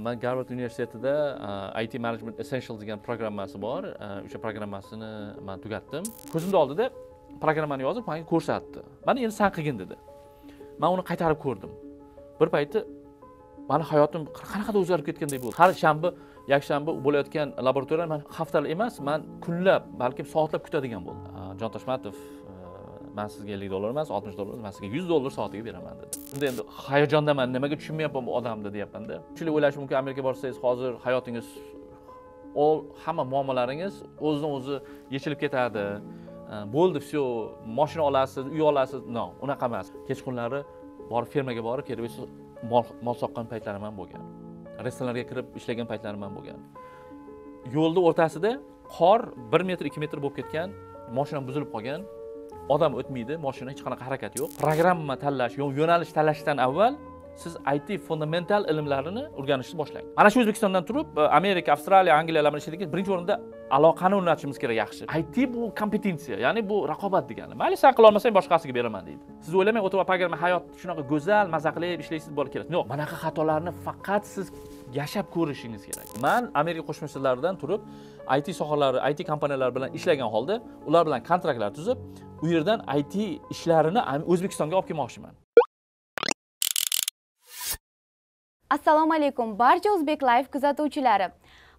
man garvard universitetida it management essential degan programmasi bor o'sha programmasini man tugatdim ko'zimni oldida programmani yozib manga ko'rsatdi mana endi san qilgin dedi man uni qaytarib ko'rdim bir payti mani hayotim qanaqadir o'zgarib ketgandek bo'ldi har shanba yakshanba bo'layotgan laboratoriyani man haftalar emas man kunlab balkim soatlab kutadigan bo'ldim jon toshmatov man sizga ellik dollar emas oltmish dollar emas man sizga yuz dollar soatiga beraman dedi unda endi hayajondaman nimaga tushunmayapman bu odamni deyapmanda shunday o'ylash mumkin amerikaga borsangiz hozir hayotingiz ol hamma muammolaringiz o'zidan o'zi yechilib ketadi bo'ldi все moshina olasiz uy olasiz no unaqa emas kechqurunlari borib fermaga borib kelib mol soqqan paytlarim ham bo'lgan restoranlarga kirib ishlagan paytlarim ham bo'lgan yo'lni o'rtasida qor bir metr ikki metr bo'lib ketgan moshinam buzilib qolgan odam o'tmaydi moshina hech qanaqa harakat yo'q programma tanlash yo'nalish tanlashdan avval siz it fundamental ilmlarini o'rganishni boshlang mana shu o'zbekistondan turib e, amerika avstraliya angliyalar bilan ishlagan birinchi o'rinda aloqani o'rnatishimiz kerak yaxshi it bu kompetensiya ya'ni bu raqobat degani mayli san qilolmasang boshqasiga beraman deydi siz o'ylamang o'tirib o'tib opagarma hayot shunaqa go'zal mazza qilib ishlaysiz bo'lib kerak yo'q manaqa xatolarni faqat siz yashab ko'rishingiz kerak man amerika qo'shma shtatlaridan turib it sohalari it kompaniyalar bilan ishlagan holda ular bilan kontraktlar tuzib u yerdan it ishlarini o'zbekistonga olib kelmoqchiman assalomu alaykum barcha o'zbek live kuzatuvchilari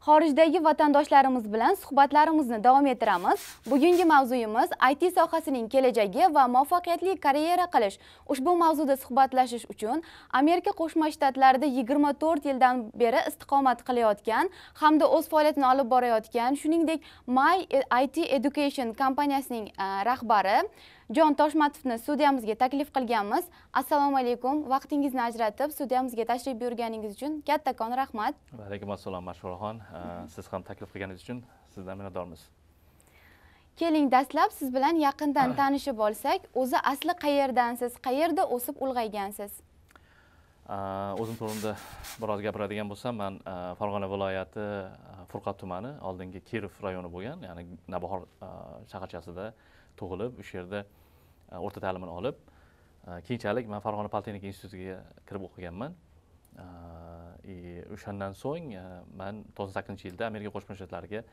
xorijdagi vatandoshlarimiz bilan suhbatlarimizni davom ettiramiz bugungi mavzuyimiz it sohasining kelajagi va muvaffaqiyatli karyera qilish ushbu mavzuda suhbatlashish uchun amerika qo'shma shtatlarida 24 yildan beri istiqomat qilayotgan hamda o'z faoliyatini olib borayotgan shuningdek my it education kompaniyasining eh, rahbari jon toshmatovni studiyamizga taklif qilganmiz assalomu alaykum vaqtingizni ajratib studiyamizga tashrif buyurganingiz uchun kattakon rahmat vaalaykum assalom mashhurxon siz ham taklif qilganingiz uchun sizdan minnatdormiz keling dastlab siz bilan yaqindan tanishib olsak o'zi asli qayerdansiz qayerda o'sib ulg'aygansiz o'zim to'g'rimda biroz gapiradigan bo'lsam man e, farg'ona viloyati e, furqat tumani oldingi kirov rayoni bo'lgan ya'ni navbahor e, shaharchasida tug'ilib o'sha yerda o'rta ta'limini olib keyinchalik man farg'ona politexnika institutiga kirib o'qiganman и e, o'shandan so'ng man to'qson sakkizinchi yilda amerika qo'shma shtatlariga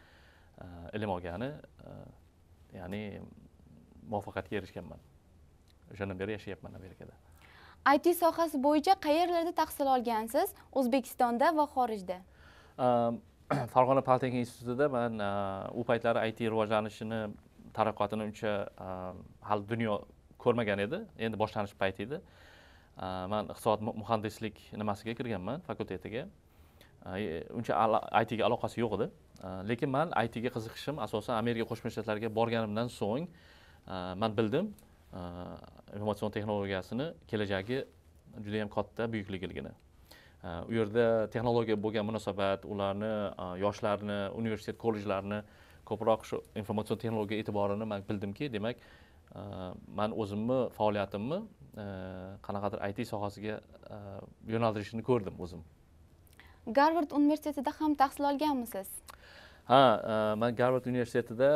ilm olgani ya'ni muvaffaqiyatga erishganman o'shandan beri yashayapman amerikada it sohasi bo'yicha qayerlarda tahsil olgansiz o'zbekistonda va xorijda farg'ona politexnika institutida man u paytlari it rivojlanishini taraqqiyotini uncha e, hali dunyo ko'rmagan edi endi boshlanish payti edi e, man iqtisod muhandislik nimasiga kirganman fakultetiga e, uncha itga aloqasi yo'q edi lekin man itga qiziqishim asosan amerika qo'shma shtatlariga borganimdan so'ng man bildim innovatsion texnologiyasini kelajagi judayam katta buyukligini u yerda texnologiya bo'lgan munosabat ularni yoshlarni universitet kollejlarni ko'proq shu informatsion texnologiya e'tiborini man bildimki demak e, man o'zimni faoliyatimni e, qanaqadir it sohasiga e, yo'naltirishini ko'rdim o'zim garvard universitetida ham tahsil olganmisiz ha man garvard universitetida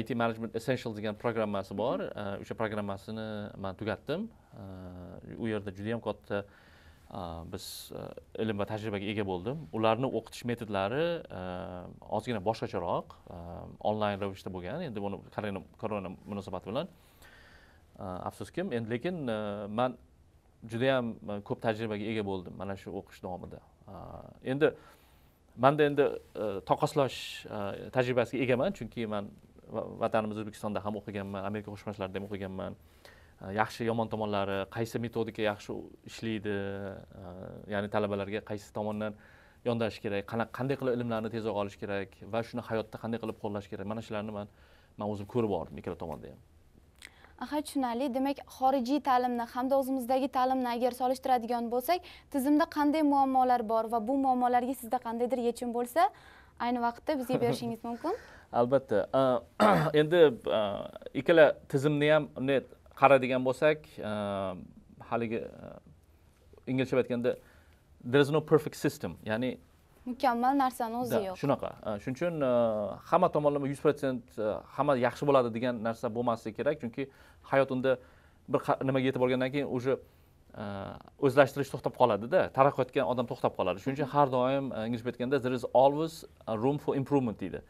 it management essential degan programmasi bor o'sha programmasini man tugatdim u yerda judayam katta biz e, ilm va tajribaga ega bo'ldim ularni o'qitish metodlari e, ozgina boshqacharoq e, onlayn ravishda bo'lgan endi buni korona munosabati bilan afsuski endi lekin man judayam ko'p tajribaga ega bo'ldim mana shu o'qish davomida endi manda endi taqqoslash tajribasiga egaman chunki man vatanimiz o'zbekistonda ham o'qiganman amerika qo'shma shtatlarida ham o'qiganman Э, yaxshi yomon tomonlari qaysi metodika yaxshi ishlaydi e, ya'ni talabalarga qaysi tomondan yondashish kerak qanday qilib ilmlarni tezroq olish kerak va shuni hayotda qanday qilib qo'llash kerak mana shularni man man o'zim ko'rib bordim ikkala tomonda ham aha tushunarli demak xorijiy ta'limni hamda o'zimizdagi ta'limni agar solishtiradigan bo'lsak tizimda qanday muammolar bor va bu muammolarga sizda qandaydir yechim bo'lsa ayni vaqtda bizga berishingiz mumkin albatta endi e, ikkala tizimni ham qaradigan bo'lsak e, haligi e, inglizcha aytganda there is no perfect system ya'ni mukammal narsani o'zi yo'q shunaqa e, shuning uchun hamma tomonlama yuz protsent hamma yaxshi bo'ladi degan narsa bo'lmasligi kerak chunki hayot unda bir nimaga yetib borgandan keyin уже o'zlashtirish to'xtab qoladida da, etgan odam to'xtab qoladi shuning uchun har doim inglizcha aytganda there is always room for improvement deydi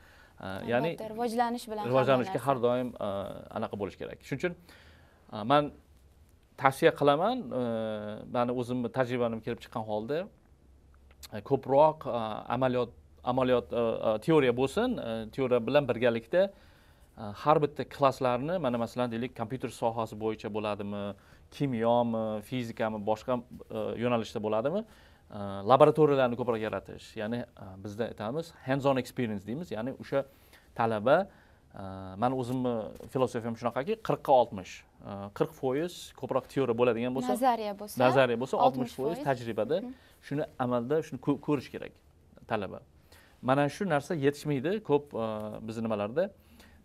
ya'ni rivojlanish bilan rivojlanishga har doim anaqa bo'lishi kerak shuning uchun man tavsiya qilaman e, mani o'zimni tajribamdan kelib chiqqan holda e, ko'proq e, amaliyot amaliyot teoriya bo'lsin teoriya bilan birgalikda har bitta klasslarni mana masalan deylik kompyuter sohasi bo'yicha bo'ladimi kimyomi fizikami boshqa yo'nalishda bo'ladimi laboratoriyalarni ko'proq yaratish ya'ni bizda aytamiz hands on experience deymiz ya'ni o'sha talaba mani э, o'zimni filosofiyam shunaqaki qirqqa oltmish э, qirq foiz ko'proq teoriya bo'ladigan bo'lsa nazariya bo'lsa nazariya bo'lsa oltmish foiz tajribada shuni amalda shuni ko'rish kerak talaba mana shu narsa yetishmaydi ko'p e, bizni nimalarda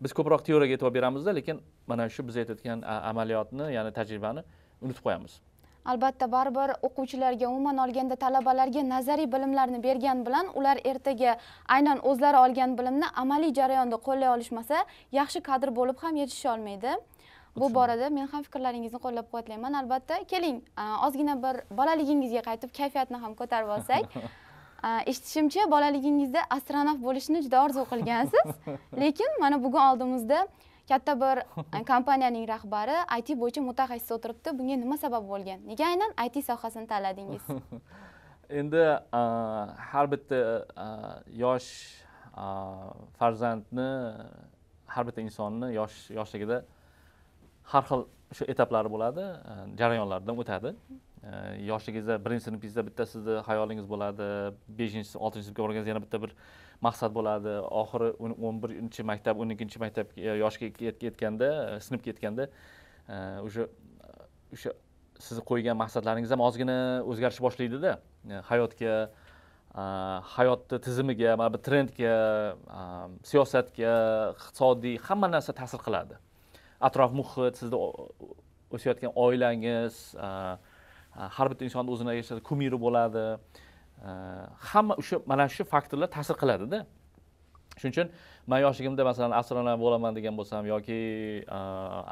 biz ko'proq teoriyaga e'tibor beramizda lekin mana shu biz aytayotgan amaliyotni ya'ni tajribani unutib qo'yamiz albatta baribir o'quvchilarga umuman olganda talabalarga nazariy bilimlarni bergan bilan ular ertaga aynan o'zlari olgan bilimni amaliy jarayonda qo'llay olishmasa yaxshi kadr bo'lib ham yetisha olmaydi bu borada men ham fikrlaringizni qo'llab quvvatlayman albatta keling ozgina bir bolaligingizga qaytib kayfiyatni ham ko'tarib olsak eshitishimcha bolaligingizda astronavt bo'lishni juda orzu qilgansiz lekin mana bugun oldimizda katta bir e, kompaniyaning rahbari it bo'yicha mutaxassis o'tiribdi bunga nima sabab bo'lgan nega aynan it sohasini tanladingiz endi e, har bitta e, yosh farzandni har bitta insonni yosh yoshligida har xil shu etaplari bo'ladi jarayonlardan o'tadi yoshligingizda birinchi sinfingizda bitta sizni xayolingiz bo'ladi beshinchi oltinchi sinfga borganingizda yana bitta bir maqsad bo'ladi oxiri o'n birinchi maktab o'n ikkinchi maktab e, yoshga yetganda e, sinfga yetganda e, o'sha o'sha sizni qo'ygan maqsadlaringiz ham ozgina o'zgarishni boshlaydida hayotga hayotni tizimiga mana bu trendga siyosatga iqtisodiy hamma narsa ta'sir qiladi atrof muhit sizni o'sayotgan oilangiz har bitta insonni o'zini aytishadi kumiri bo'ladi hamma o'sha mana shu faktorlar ta'sir qiladida shuning uchun man yoshligimda masalan astronom bo'laman degan bo'lsam yoki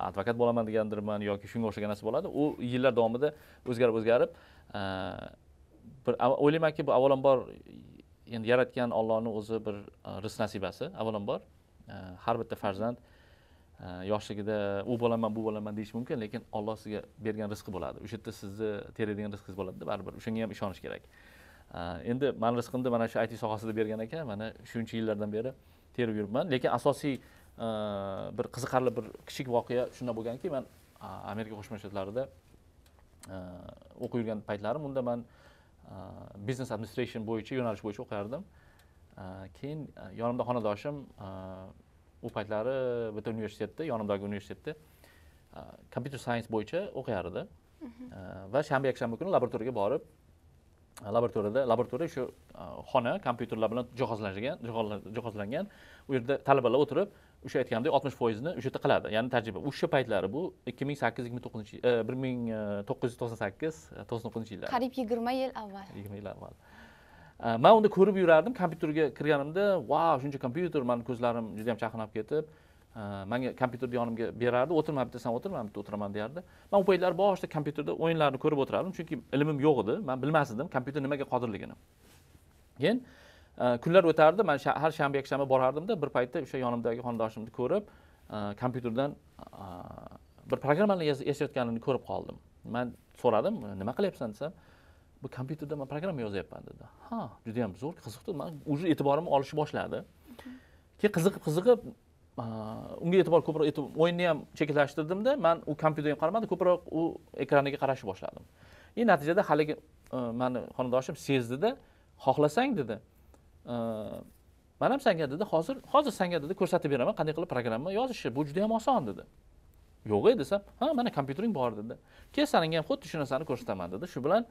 advokat bo'laman degandirman yoki shunga o'xshagan narsa bo'ladi u yillar davomida o'zgarib o'zgarib bir o'ylaymanki bu avvalambor endi yaratgan ollohni o'zi bir rizq nasibasi avvalambor har bitta farzand yoshligida u bo'laman bu bo'laman deyish mumkin lekin olloh sizga bergan rizqi bo'ladi o'sha yerda sizni teradigan rizqingiz bo'ladida baribir o'shanga ham ishonish kerak endi mani rizqimni mana shu it sohasida bergan ekan mana shuncha yillardan beri terib yuribman lekin asosiy e, bir qiziqarli bir kichik voqea shunda bo'lganki man amerika qo'shma shtatlarida e, o'qib yurgan paytlarim unda man e, biznes administration bo'yicha yo'nalish bo'yicha o'qiyardim keyin yonimda xonadoshim u paytlari bitta universitetda yonimdagi universitetda kompyuter science bo'yicha o'qiyar edi mhmm. va shanba yakshanba kuni laboratoriyaga borib laboratoriyada laboratoriya shu e, xona kompyuterlar bilan jihozlangan jihozlangan u yerda talabalar o'tirib o'sha aytganimdek oltmish foizini o'sha yerda qiladi ya'ni tajriba o'sha paytlari bu ikki ming sakkiz ikki ming to'qqizinchi e, bir ming e, to'qqiz yuz to'qson sakkiz to'qson to'qqizinchi yillar qariyb yigirma yil avval yigirma yil avval man unda ko'rib yurardim kompyuterga kirganimda vau shuncha kompyuter mani ko'zlarim juda yam chaqnab ketib manga kompyuterni yonimga berardi o'tirma bitta san o'tirma bitta o'tiraman deyardi man u paytlar boshida kompyuterda o'yinlarni ko'rib o'tirardim chunki ilmim yo'q edi man bilmas edim kompyuter nimaga qodirligini keyin e, kunlar o'tardi man har shanba yakshanba borardimda bir paytda o'sha yonimdagi xondoshimni ko'rib e, kompyuterdan e, bir programmani yozayotganini ko'rib qoldim man so'radim nima qilyapsan desam bu kompyuterda man programma yozyapman dedi ha juda zo'r qiziqdi man уже e'tiborimni olishni boshladi keyin qiziqib qiziqib unga e'tibor ko'proq o'yinni ham cheklashtirdimda man u kompyuterga qaramadim ko'proq u ekraniga qarashni boshladim и natijada haligi e, mani xonadoshim sezdida xohlasang dedi e, man ham sanga dedi hozir hozir sanga dedi ko'rsatib beraman qanday qilib programma yozishni bu juda ham oson dedi yo'q desam ha mana kompyutering bor dedi kel sanga ham xuddi shu narsani ko'rsataman dedi shu bilan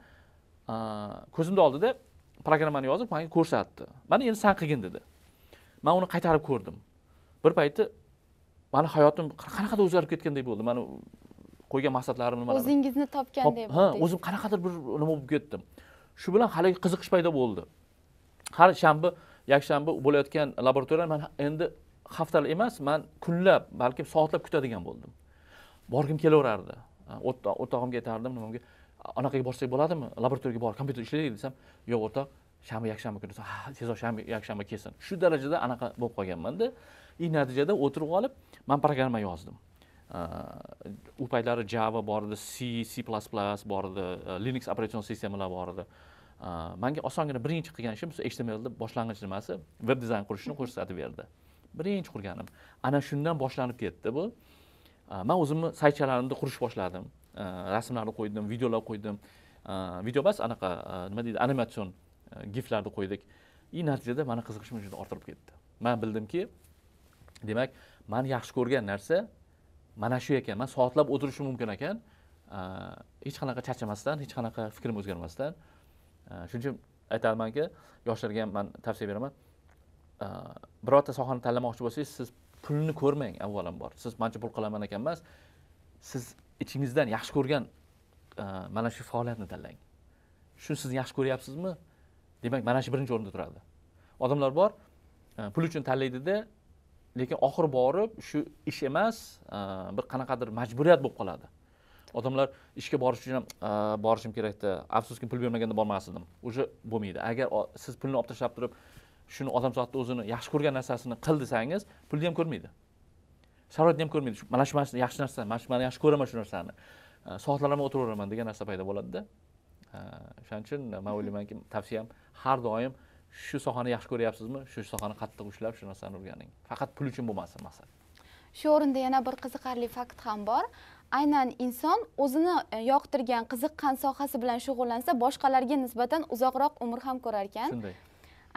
e, ko'zimni oldida programmani yozib manga ko'rsatdi mana endi san qilgin dedi man uni qaytarib ko'rdim bir payti mani hayotim qanaqadir o'zgarib ketganday bo'ldi mani qo'ygan maqsadlarim nimalar o'zingizni topganday ha o'zim qanaqadir bir nima bo'lib ketdim shu bilan haligi qiziqish paydo bo'ldi har shanba yakshanba bo'layotgan laboratoriya man endi haftalar emas man kunlab balki soatlab kutadigan bo'ldim borgim kelaverardi o'rtog'imga aytardim nimamga anaqaga borsak bo'ladimi laboratoriyaga bor kompyuter ishlaydi desam yo'q o'rtoq shanba yakshanba kuni ha tezroq shanba yakshanba kelsin shu darajada anaqa bo'lib qolganmanda и natijada o'tirib olib man programma yozdim э, u paytlari java bor edi c c bor edi э, linux operatsion sistemalar bor edi э, manga osongina birinchi qilgan ishim htmlni boshlang'ich nimasi veb dizayn qurishni ko'rsatib berdi birinchi qurganim ana shundan boshlanib ketdi bu man o'zimni saytchalarimni qurish boshladim rasmlarni qo'ydim videolar qo'ydim video emas anaqa nima deydi animatsion giflarni qo'ydik и natijada mani qiziqishim juda ortilib ketdi man bildimki demak man yaxshi ko'rgan narsa mana shu ekan man soatlab o'tirishim mumkin ekan hech qanaqa charchamasdan hech qanaqa fikrim o'zgarmasdan shuning uchun aytamanki yoshlarga ham man tavsiya beraman birorta sohani tanlamoqchi bo'lsangiz siz pulni ko'rmang avvalambor siz mancha pul qilaman ekan emas siz ichingizdan yaxshi ko'rgan mana shu faoliyatni tanlang shu sizni yaxshi ko'ryapsizmi demak mana shu birinchi o'rinda turadi odamlar bor pul uchun tanlaydida lekin oxiri borib shu ish emas e, bir qanaqadir majburiyat bo'lib qoladi odamlar ishga borish uchun ham e, borishim kerakda afsuski pul bermaganda bormas edim уже bo'lmaydi agar siz pulni olib tashlab turib shuni odam zotni o'zini yaxshi ko'rgan narsasini qil desangiz pulni ham ko'rmaydi sharoitni ham ko'rmaydi mana shu yaxshi narsa mana shu mani yaxshi ko'raman shu narsani e, soatlar bilan o'tiraveraman degan narsa paydo bo'ladida o'shaning uchun man o'ylaymanki tavsiyam har doim shu sohani yaxshi ko'ryapsizmi shu sohani qattiq ushlab shu narsani o'rganing faqat pul uchun bo'lmasin masala shu o'rinda yana bir qiziqarli fakt ham bor aynan inson o'zini e, yoqtirgan qiziqqan sohasi bilan shug'ullansa boshqalarga nisbatan uzoqroq umr ham ko'rar ekan shunday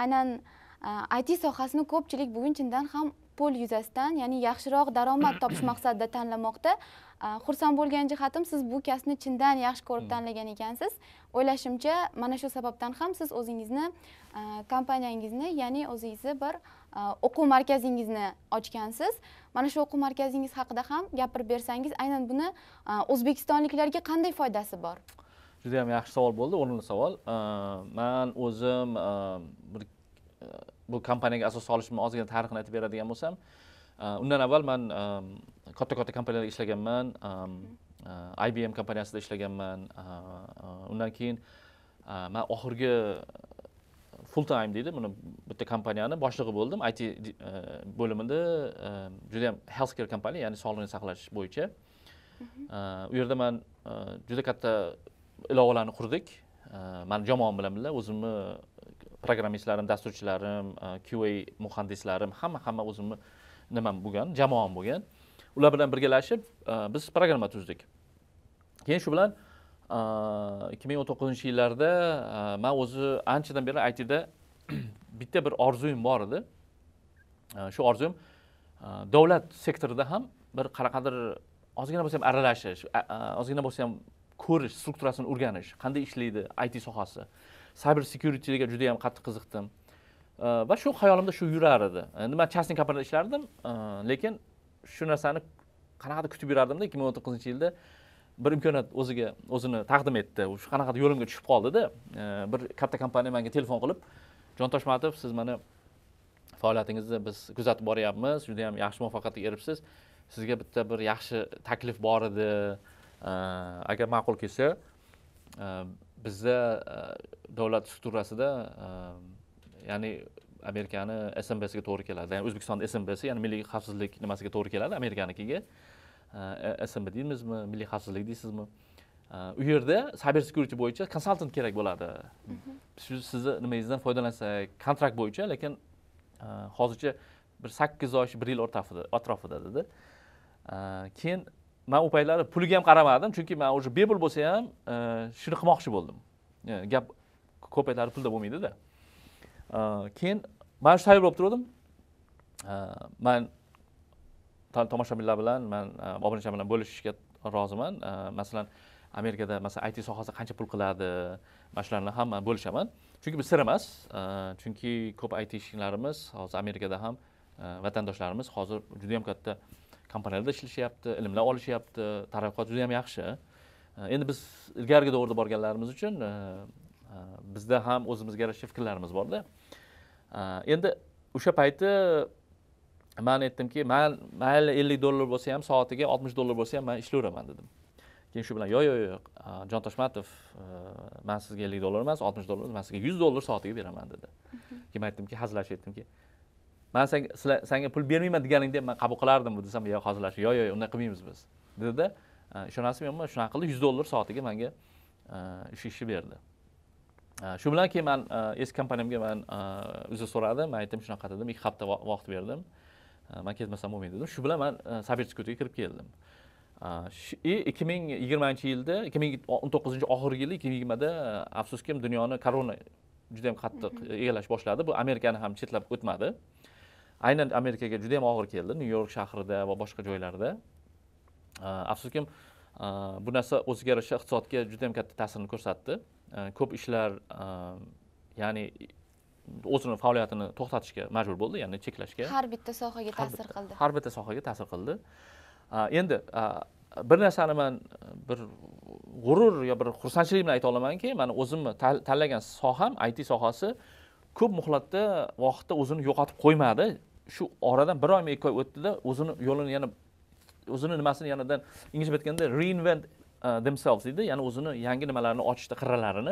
aynan e, it sohasini ko'pchilik bugun chindan ham pul yuzasidan ya'ni yaxshiroq daromad topish maqsadida tanlamoqda Э, xursand bo'lgan jihatim siz bu kasbni chindan yaxshi ko'rib hmm. tanlagan ekansiz o'ylashimcha mana shu sababdan ham siz o'zingizni e, kompaniyangizni ya'ni o'zingizni bir e, o'quv markazingizni ochgansiz mana shu o'quv markazingiz haqida ham gapirib bersangiz aynan buni e, o'zbekistonliklarga qanday foydasi bor juda yam yaxshi savol bo'ldi o'rinli savol man o'zim bir bu kompaniyaga asos solishimni ozgina tarixini aytib beradigan bo'lsam undan avval man katta katta kompaniyalarda ishlaganman e, ibm kompaniyasida ishlaganman e, e, undan keyin man oxirgi full time deydi buni bitta kompaniyani boshlig'i bo'ldim it bo'limida juda yam healthcare kompaniya ya'ni sog'liqni saqlash bo'yicha mm-hmm. u yerda man juda katta ilovalarni qurdik mani jamoam bilan birga o'zimni programmistlarim dasturchilarim qa muhandislarim hamma hamma o'zimni nimam bo'lgan jamoam bo'lgan ular bilan birgalashib e, biz programma tuzdik keyin shu bilan e, ikki ming o'n to'qqizinchi yillarda e, man o'zi anchadan beri itda bitta bir orzuyim bor edi shu orzum davlat sektorida ham bir qanaqadir ozgina bo'lsa ham aralashish ozgina bo'lsa ham ko'rish strukturasini o'rganish qanday ishlaydi it sohasi cyber securityga juda yam qattiq qiziqdim va shu xayolimda shu yurar edi endi man частный kompaniyada ishlardim lekin shu narsani qanaqadir kutib yurardimda ikki ming o'n to'qqizinchi yilda bir imkoniyat o'ziga o'zini taqdim etdi shu qanaqadir yo'limga tushib qoldida bir katta kompaniya menga telefon qilib jon toshmatov siz mana faoliyatingizni biz kuzatib boryapmiz juda yam yaxshi muvaffaqiyatga erishibsiz sizga bitta bir yaxshi taklif bor edi agar ma'qul kelsa bizda davlat strukturasida ya'ni amerikani smbsga to'g'ri keladi ya'ni o'zbekistonni smbsi ya'ni milliy xavfsizlik nimasiga to'g'ri keladi amerikanikiga smb deymizmi milliy xavfsizlik deysizmi u yerda cyber security bo'yicha konsaltant kerak bo'ladi mhm. sizni nimangizdan foydalansak kontrakt bo'yicha lekin hozircha bir sakkiz oy bir yil atrofida dedi keyin man u paytlari puliga ham qaramadim chunki man уже bepul bo'lsa ham shuni qilmoqchi bo'ldim gap ko'p paytlari pulda bo'lmaydida keyin mana shu tayyor bo'lib turgandim man tomoshabinlar bilan man obunacham bilan bo'lishishga roziman masalan amerikada masalan it sohasi qancha pul qiladi mana shularni ham man bo'lishaman chunki bu sir emas chunki ko'p it ishchilarimiz hozir amerikada ham vatandoshlarimiz hozir judayam katta kompaniyalarda ishlashyapti ilmlar olishyapti taraqqiyot judayam yaxshi endi biz ilgarigi davrda borganlarimiz uchun bizda ham o'zimizga yarasha fikrlarimiz borda endi o'sha payti man aytdimki man mayli ellik dollar bo'lsa ham soatiga oltmish dollar bo'lsa ham man ishlayveraman dedim keyin shu bilan yo'q yo'q yo'q jon toshmatov man sizga ellik dollar emas oltmish dollar man sizga yuz dollar soatiga beraman dedi keyin man aytdimki hazillashib aytdimki man senga sanga pul bermayman deganingda ham man qabul qilardim bu desam yo'q hazillashib yo'q yo'q unday qilmaymiz biz dedida ishonasizmi yo'qmi shunaqa qildi yuz dollar soatiga manga ish ishni berdi Э, shu bilan keyin man э, eski kompaniyamga man э, uzr so'radim man aytdim shunaqa dedim ikki hafta vaqt berdim man ketmasam bo'lmaydi dedim shu bilan man e, saberskutga kirib keldim ikki ming yigirmanchi yilda ikki ming o'n to'qqizinchi oxirgi yili ikki ming yigirmada afsuski dunyoni korona juda qattiq mm-hmm. egallash boshladi bu amerikani ham chetlab o'tmadi aynan amerikaga juda og'ir keldi nyu york shahrida va boshqa joylarda afsuski bu narsa o'ziga yarasha iqtisodga juda katta ta'sirini ko'rsatdi Э, ko'p ishlar э, ya'ni o'zini faoliyatini to'xtatishga majbur bo'ldi ya'ni cheklashga har bitta sohaga ta'sir qildi har bitta sohaga ta'sir qildi э, endi bir narsani man e, bir g'urur yo bir xursandchilik bilan ayta olamanki mani o'zimni tanlagan soham it sohasi ko'p muhlatda vaqtda o'zini yo'qotib qo'ymadi shu oradan bir oymi ikki oy o'tdida o'zini yo'lini yana o'zini nimasini yanadan inglizcha aytganda reinvent Uh, themselves deydi ya'ni o'zini yangi nimalarni ochishdi qirralarini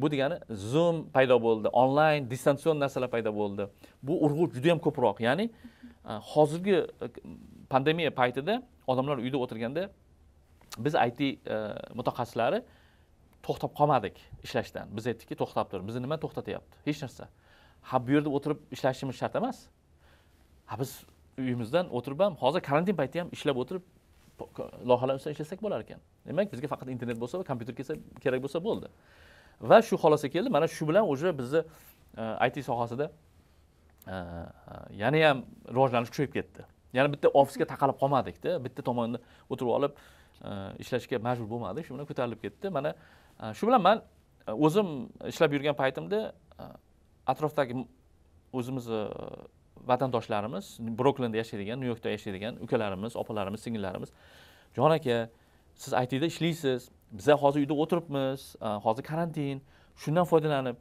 bu degani zoom paydo bo'ldi onlayn distansion narsalar paydo bo'ldi bu urg'u juda yam ko'proq ya'ni uh, hozirgi uh, pandemiya paytida odamlar uyda o'tirganda biz it mutaxassislari to'xtab qolmadik ishlashdan biz aytdikki to'xtab tur bizni nima to'xtatyapti hech narsa ha bu yerda o'tirib ishlashimiz shart emas ha biz uyimizdan o'tirib ham hozir karantin paytida ham ishlab o'tirib loyihalar ustida ishlasak bo'lar ekan demak bizga faqat internet bo'lsa va kompyuter kelsa kerak bo'lsa bo'ldi va shu xulosa keldi mana shu bilan уже bizni e, it sohasida e, e, yana ham rivojlanish kuchayib ketdi yana bitta ofisga taqalib qolmadikda bitta tomonda o'tirib olib ishlashga majbur bo'lmadik shu bilan ko'tarilib ketdi mana shu bilan man o'zim ishlab yurgan paytimda atrofdagi o'zimizni vatandoshlarimiz broklinda yashaydigan nyu yorkda yashaydigan ukalarimiz opalarimiz singillarimiz jon aka siz itda ishlaysiz biza hozir uyda o'tiribmiz e, hozir karantin shundan foydalanib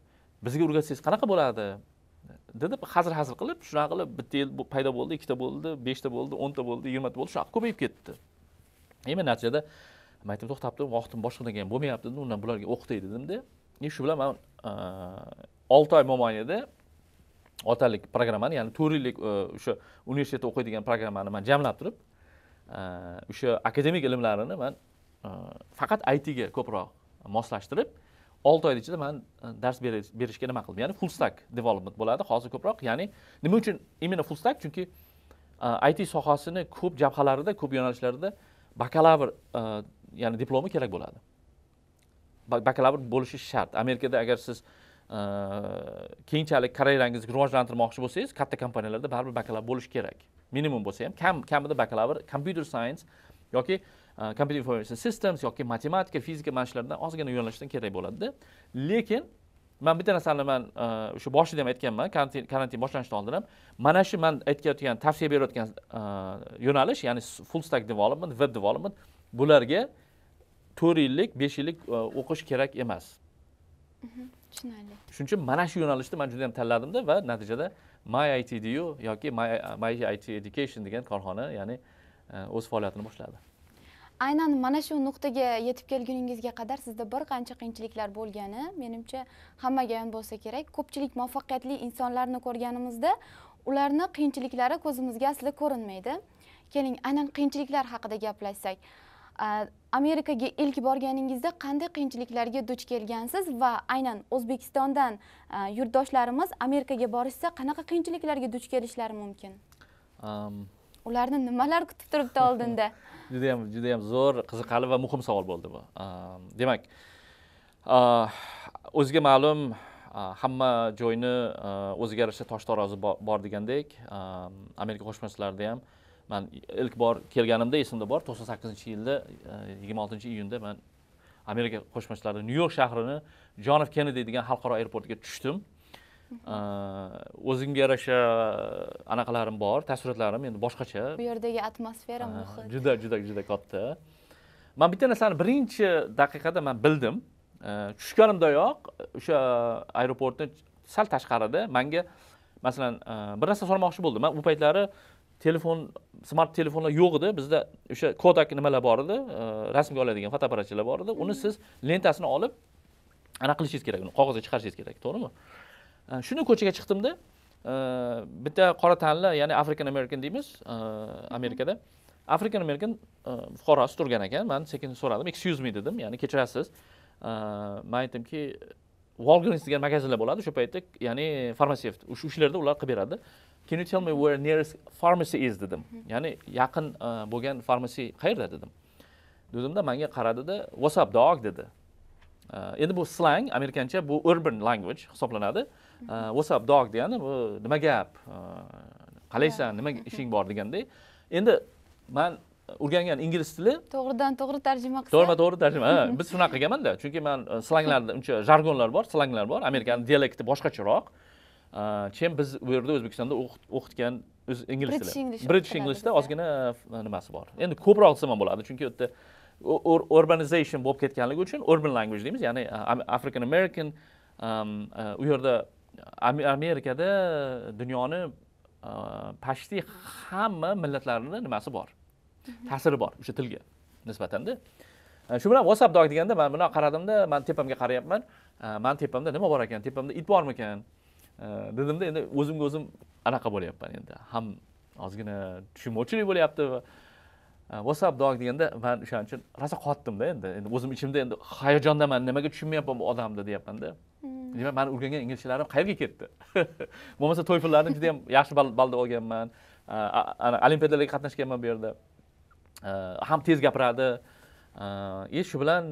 bizga o'rgatsangiz qanaqa bo'ladi dedi hazil hazil qilib shunaqa qilib bitta yil paydo bo'ldi ikkita bo'ldi beshta bo'ldi o'nta bo'ldi yigirmata bo'ldi shunaqa ko'payib ketdi men natijada man aytdim to'xtab turing vaqtim boshqa narga ham bo'lmayapti dedim undan bularga o'qitay dedimda и e, shu bilan man e, olti oy mobaynida otalik programmani ya'ni to'rt yillik o'sha universitetda o'qiydigan programmani man jamlab turib o'sha akademik ilmlarini man e, faqat itga ko'proq moslashtirib olti oyni ichida man e, dars berishga nima qildim ya'ni full stack development bo'ladi hozir ko'proq ya'ni nima uchun именно full stack chunki e, it sohasini ko'p jabhalarida ko'p yo'nalishlarda bakalavr ya'ni diplomi kerak bo'ladi bakalavr bo'lishi shart amerikada agar siz keyinchalik karyerangizni rivojlantirmoqchi bo'lsangiz katta kompaniyalarda baribir bakalavr bo'lishi kerak minimum bo'lsa ham kam kamida bakalavr computer science yoki uh, computer information systems yoki matematika fizika mana shulardan ozgina yo'nalishdan kerak bo'ladida lekin man bitta narsani man o'sha uh, boshida ham aytganman karantin boshlanishidan oldin ham mana shu man aytayotgan tavsiya e berayotgan yo'nalish uh, ya'ni full stack development web development bularga to'rt yillik besh yillik o'qish kerak emas tushunarli mhm, shuning uchun mana shu yo'nalishni man juda yam tanladimda va natijada my it diyu yoki my, my it education degan korxona ya'ni e, o'z faoliyatini boshladi aynan mana shu nuqtaga yetib kelguningizga qadar sizda bir qancha qiyinchiliklar bo'lgani menimcha hammaga ham bo'lsa kerak ko'pchilik muvaffaqiyatli insonlarni ko'rganimizda ularni qiyinchiliklari ko'zimizga asli ko'rinmaydi keling aynan qiyinchiliklar haqida gaplashsak amerikaga э, ilk borganingizda qanday qiyinchiliklarga duch kelgansiz va aynan o'zbekistondan э, yurtdoshlarimiz amerikaga borishsa qanaqa qiyinchiliklarga duch kelishlari mumkin ularni nimalar kutib turibdi oldinda judayam judayam zo'r qiziqarli va muhim savol bo'ldi bu demak o'ziga ma'lum hamma joyni o'ziga yarasha tosh tarozi bor degandek amerika qo'shma shtatlarida ham man ilk bor kelganimda esimda bor to'qson sakkizinchi yilda e, yigirma oltinchi iyunda man amerika qo'shma shtatlari nyu york shahrini jon f kennedi degan xalqaro aeroportiga tushdim e, o'zimga yarasha e, anaqalarim bor taassurotlarim endi boshqacha bu yerdagi atmosfera muhit juda juda juda katta man bitta narsani birinchi daqiqada man bildim tushganimdayoq o'sha aeroportni sal tashqarida manga masalan bir narsa so'ramoqchi bo'ldim man u paytlari telefon smart telefonlar yo'q edi bizda o'sha kodak nimalar bor edi rasmga oladigan fotoapparatchalar bor edi uni hmm. siz lentasini olib anaqa qilishingiz kerak uni qog'ozga chiqarishingiz kerak to'g'rimi shuni ko'chaga chiqdimda bitta qora tanli ya'ni african american deymiz amerikada african american e, fuqarosi turgan ekan man sekin so'radim excuse me dedim ya'ni kechirasiz man aytdimki walgrins degan magazinlar bo'ladi o'sha paytda ya'ni farmatsevt o'shalarda ular qilib beradi can you tell me where nearest pharmacy is dedim ya'ni yaqin e, bo'lgan farmasiy qayerda dedim dedimda manga qaradida up dog dedi e, endi bu slang amerikancha bu urban language hisoblanadi e, up dog degani bu nima gap qalaysan nima ishing bor deganday endi man o'rgangan ingliz tili to'g'ridan to'g'ri tarjima qilsa to'g'ridan to'g'ri tarjima biz shunaqa qilganmanda chunki man slanglarda uncha jargonlar bor slanglar bor amerikani dialekti boshqacharoq chunki biz bu yerda o'zbekistonda o'qitgan ingliz tili british inglishda ozgina e, nimasi bor endi ko'proq desam ham bo'ladi chunki u yerda urbanization bo'lib ketganligi uchun urban language deymiz ya'ni e, african american e, u yerda amerikada dunyoni почти hamma millatlarini nimasi bor mhm. ta'siri bor o'sha tilga nisbatanda shu bilan whatsapp dog deganda man bunaqa qaradimda man tepamga qarayapman man tepamda nima bor ekan tepamda it bormikan dedimda endi o'zimga o'zim anaqa bo'lyapman endi ham ozgina tushunmovchilik bo'lyapti va e, what's up dog deganda man o'shaning uchun rosa qotdimda endi endi o'zim ichimda endi hayajondaman nimaga tushunmayapman bu odamni deyapmanda hmm. demak mani o'rgangan inglizchalarim qayerga ketdi bo'lmasa toyfillarni juda yam yaxshi ballda olganman e, olimpiadalarga qatnashganman bu yerda e, ham tez gapiradi и shu bilan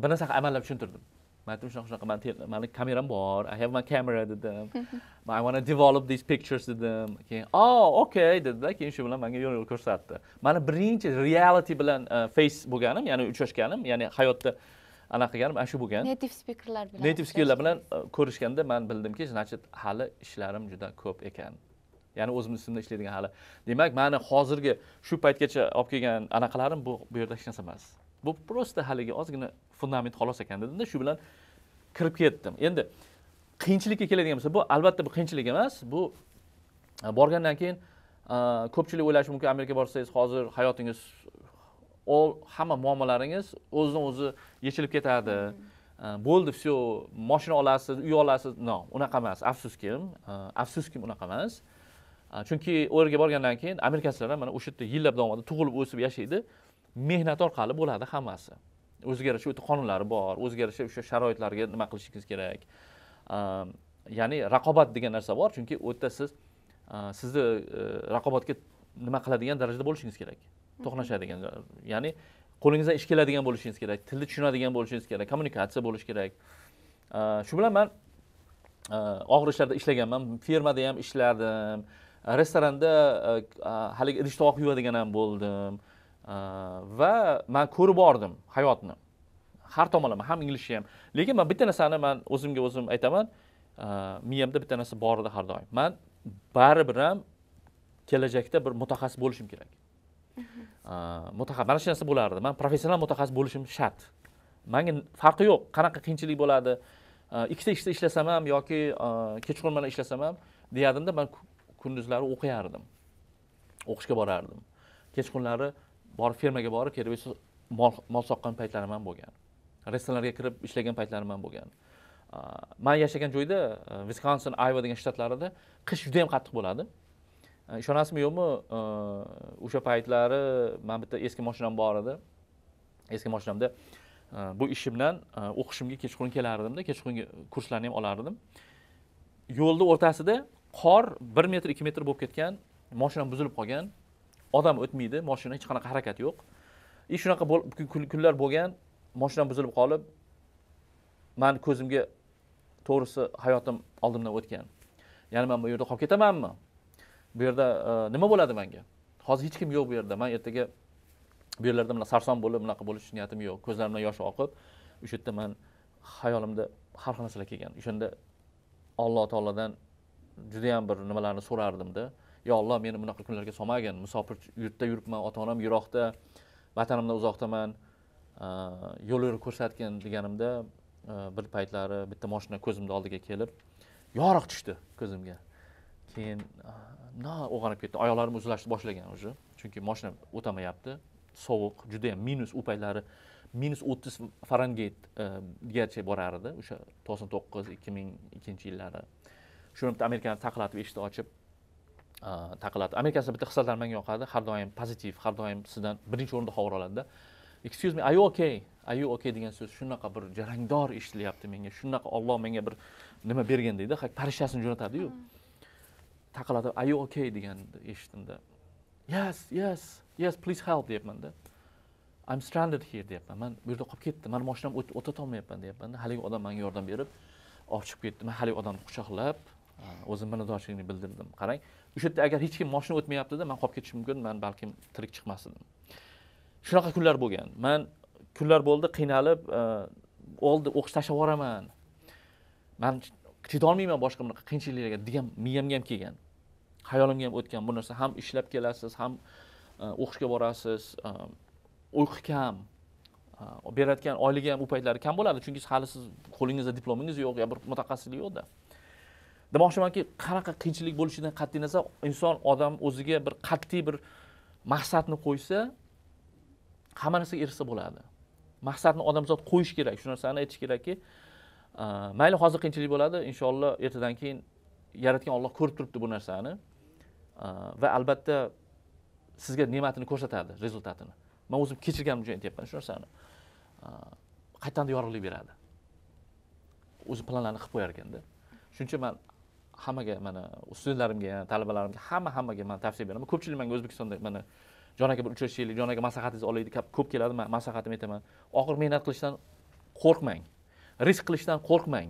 bir narsa amallab tushuntirdim man aytdim shunaqa shunaqa man mani kameram bor i have my camera dedim i want to develop these pictures dedim keyin oh okay dedida keyin shu bilan manga yo'l yo'l ko'rsatdi mani birinchi reality bilan face bo'lganim ya'ni uchrashganim ya'ni hayotda anaqa qilganim ana shu bo'lgan native speakerlar bilan native speakerlar bilan ko'rishganda man bildimki значит hali ishlarim juda ko'p ekan ya'ni o'zimni ismimda ishlaydigan hali demak mani hozirgi shu paytgacha olib kelgan anaqalarim bu bu yerda hech narsa emas bu просто haligi ozgina fundament xolos ekan dedimda shu bilan kirib ketdim endi qiyinchilikka keladigan bo'lsa bu albatta bu qiyinchilik emas bu e, borgandan keyin e, ko'pchilik o'ylashi mumkin amerikaga borsangiz hozir hayotingiz hamma muammolaringiz o'zidan o'zi yechilib ketadi e, bo'ldi все moshina olasiz uy olasiz no unaqa emas afsuski afsuski unaqa emas chunki u yerga borgandan keyin amerikachilar mana o'sha yerda yillab davomida tug'ilib o'sib yashaydi mehnat orqali bo'ladi hammasi o'zgarish o'ta qonunlari bor o'zgarishi o'sha sharoitlarga nima qilishingiz kerak ya'ni raqobat degan narsa bor chunki yerda siz sizni e, raqobatga nima qiladigan darajada bo'lishingiz kerak mhm. to'qnashadigan ya'ni qo'lingizdan ish keladigan bo'lishingiz kerak tilni tushunadigan bo'lishingiz kerak kommunikatsiya bo'lishi kerak shu bilan man og'ir ishlarda ishlaganman firmada ham ishladim restoranda haligi idish tovoq yuvadigan ham bo'ldim Э, va man ko'rib bordim hayotni har tomonlama ham inglizcha ham lekin man bitta narsani man o'zimga o'zim aytaman э, miyamda bitta narsa bor edi har doim man baribir ham kelajakda bir mutaxassis bo'lishim kerak mhm. э, mutaxassis mana shu narsa bo'lardi man professional mutaxassis bo'lishim shart manga farqi yo'q qanaqa qiyinchilik bo'ladi ikkita ishda ishlasam ham yoki kechqurun bilan ishlasam ham deyardimda man kunduzlari o'qiyardim o'qishga borardim kechqurunlari borib fermaga borib kelib mol soqqan paytlarim ham bo'lgan restoranlarga kirib ishlagan paytlarim ham bo'lgan man yashagan joyda viskonsin e, ayva degan shtatlarida qish juda yam qattiq bo'ladi e, ishonasizmi yo'qmi e, o'sha paytlari man bitta eski moshinam bor edi eski moshinamda bu ishimdan o'qishimga kechqurun kelardimda kechqurungi kurslarni ham olardim yo'lni o'rtasida qor bir metr ikki metr bo'lib ketgan moshinam buzilib qolgan odam o'tmaydi moshina hech qanaqa harakat yo'q и shunaqa kunlar bo'lgan moshinam buzilib qolib man ko'zimga to'g'risi hayotim oldimdan o'tgan ya'ni man bu yerda qolib ketamanmi bu yerda e, nima bo'ladi manga hozir hech kim yo'q bu yerda man ertaga bu yerlarda bunaqa sarson bo'lib bunaqa bo'lish niyatim yo'q ko'zlarimdan yosh oqib o'sha yerda man hayolimda har xil narsalar kelgan o'shanda alloh taolodan judayam bir nimalarni so'rardimda yo olloh meni bunaqa kunlarga solmagin musofir yurtda yuribman ota onam yiroqda vatanimdan uzoqdaman yo'l yo'l ko'rsatgin deganimda bir paytlari bitta moshina ko'zimni oldiga kelib yoriq tushdi ko'zimga keyin na o'g'anib ketdi oyoqlarim uzlashni boshlagan уже chunki moshina o'tamayapti sovuq judayam minus u paytlari minus o'ttiz farangeytgacha e, borar edi o'sha to'qson to'qqiz ikki ming ikkinchi yillari shuni bitta amerikani taqlatib eshikni ochib Э, taqiladi amerikasida bitta xislatlari menga yoqadi har doim pozitiv har doim sizdan birinchi o'rinda hovur oladida excuse me are you okay are you okay degan so'z shunaqa bir jarangdor eshitilyapti menga shunaqa olloh menga bir nima bergan deydi farishtasini jo'natadiyu taqiladi are you okay deganni eshitdimda yes yes yes please help deyapmanda I'm stranded here deyapman man bu yerda qolib ketdim mani moshinam o'ta deyapmanda haligi odam manga yordam berib olib chiqib ketdi man haligi odamni quchoqlab o'zim minnatdorchiligimni bildirdim qarang o'sha yerda agar hech kim moshina o'tmayaptida man qolib ketishim mumkin man balkim tirik chiqmas edim shunaqa kunlar bo'lgan man kunlar bo'ldi qiynalib oldi o'qish tashlab yuboraman man chidolmayman boshqa bunaqa qiyinchiliklarga degan miyamga ham kelgan hayolimga ham o'tgan bu narsa ham ishlab kelasiz ham o'qishga borasiz uyqu kam berayotgan oyligi ham u paytlari kam bo'ladi chunki hali siz qo'lingizda diplomingiz yo'q yo bir mutaxassislik yo'qda demoqchimanki qanaqa qiyinchilik bo'lishidan qat'iy nazar inson odam o'ziga bir qat'iy bir maqsadni qo'ysa hamma narsaga erishsa bo'ladi maqsadni odamzod qo'yish kerak shu narsani aytish kerakki mayli hozir qiyinchilik bo'ladi inshaalloh ertadan keyin yaratgan olloh ko'rib turibdi bu narsani va albatta sizga ne'matini ko'rsatadi rezultatini man o'zim kechirganim uchun aytyapman shu narsani qaytadan yorug'lik beradi o'zi planlarni qilib qo'yar ekanda shuning uchun man hammaga mana studentlarimga talabalarimga hamma hammaga man tavsiya beraman ko'pchilik manga o'zbekistonda mana jon aka bilan uchrashaylik jon aka maslahatingizni olaylik ko'p keladi man maslahatimni aytaman og'ir mehnat qilishdan qo'rqmang risk qilishdan qo'rqmang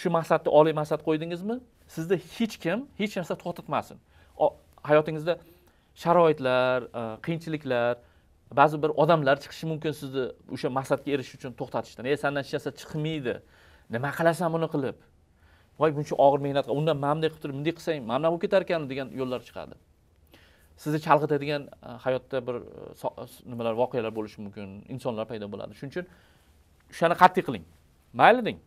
shu maqsadni oliy maqsad qo'ydingizmi sizni hech kim hech narsa to'xtatmasin hayotingizda sharoitlar e, qiyinchiliklar ba'zi bir odamlar chiqishi mumkin sizni o'sha maqsadga erishish uchun to'xtatishdan ey sandan hech narsa chiqmaydi nima qilasan buni qilib voy buncha og'ir mehnat qil undan mana bunday qilib turib bunday qilsang mana bunaqa bo'lib ketar ekan degan yo'llar chiqadi sizni chalg'itadigan e, hayotda bir e, nimalar voqealar bo'lishi mumkin insonlar paydo bo'ladi shuning uchun o'shani qat'iy qiling mayli deng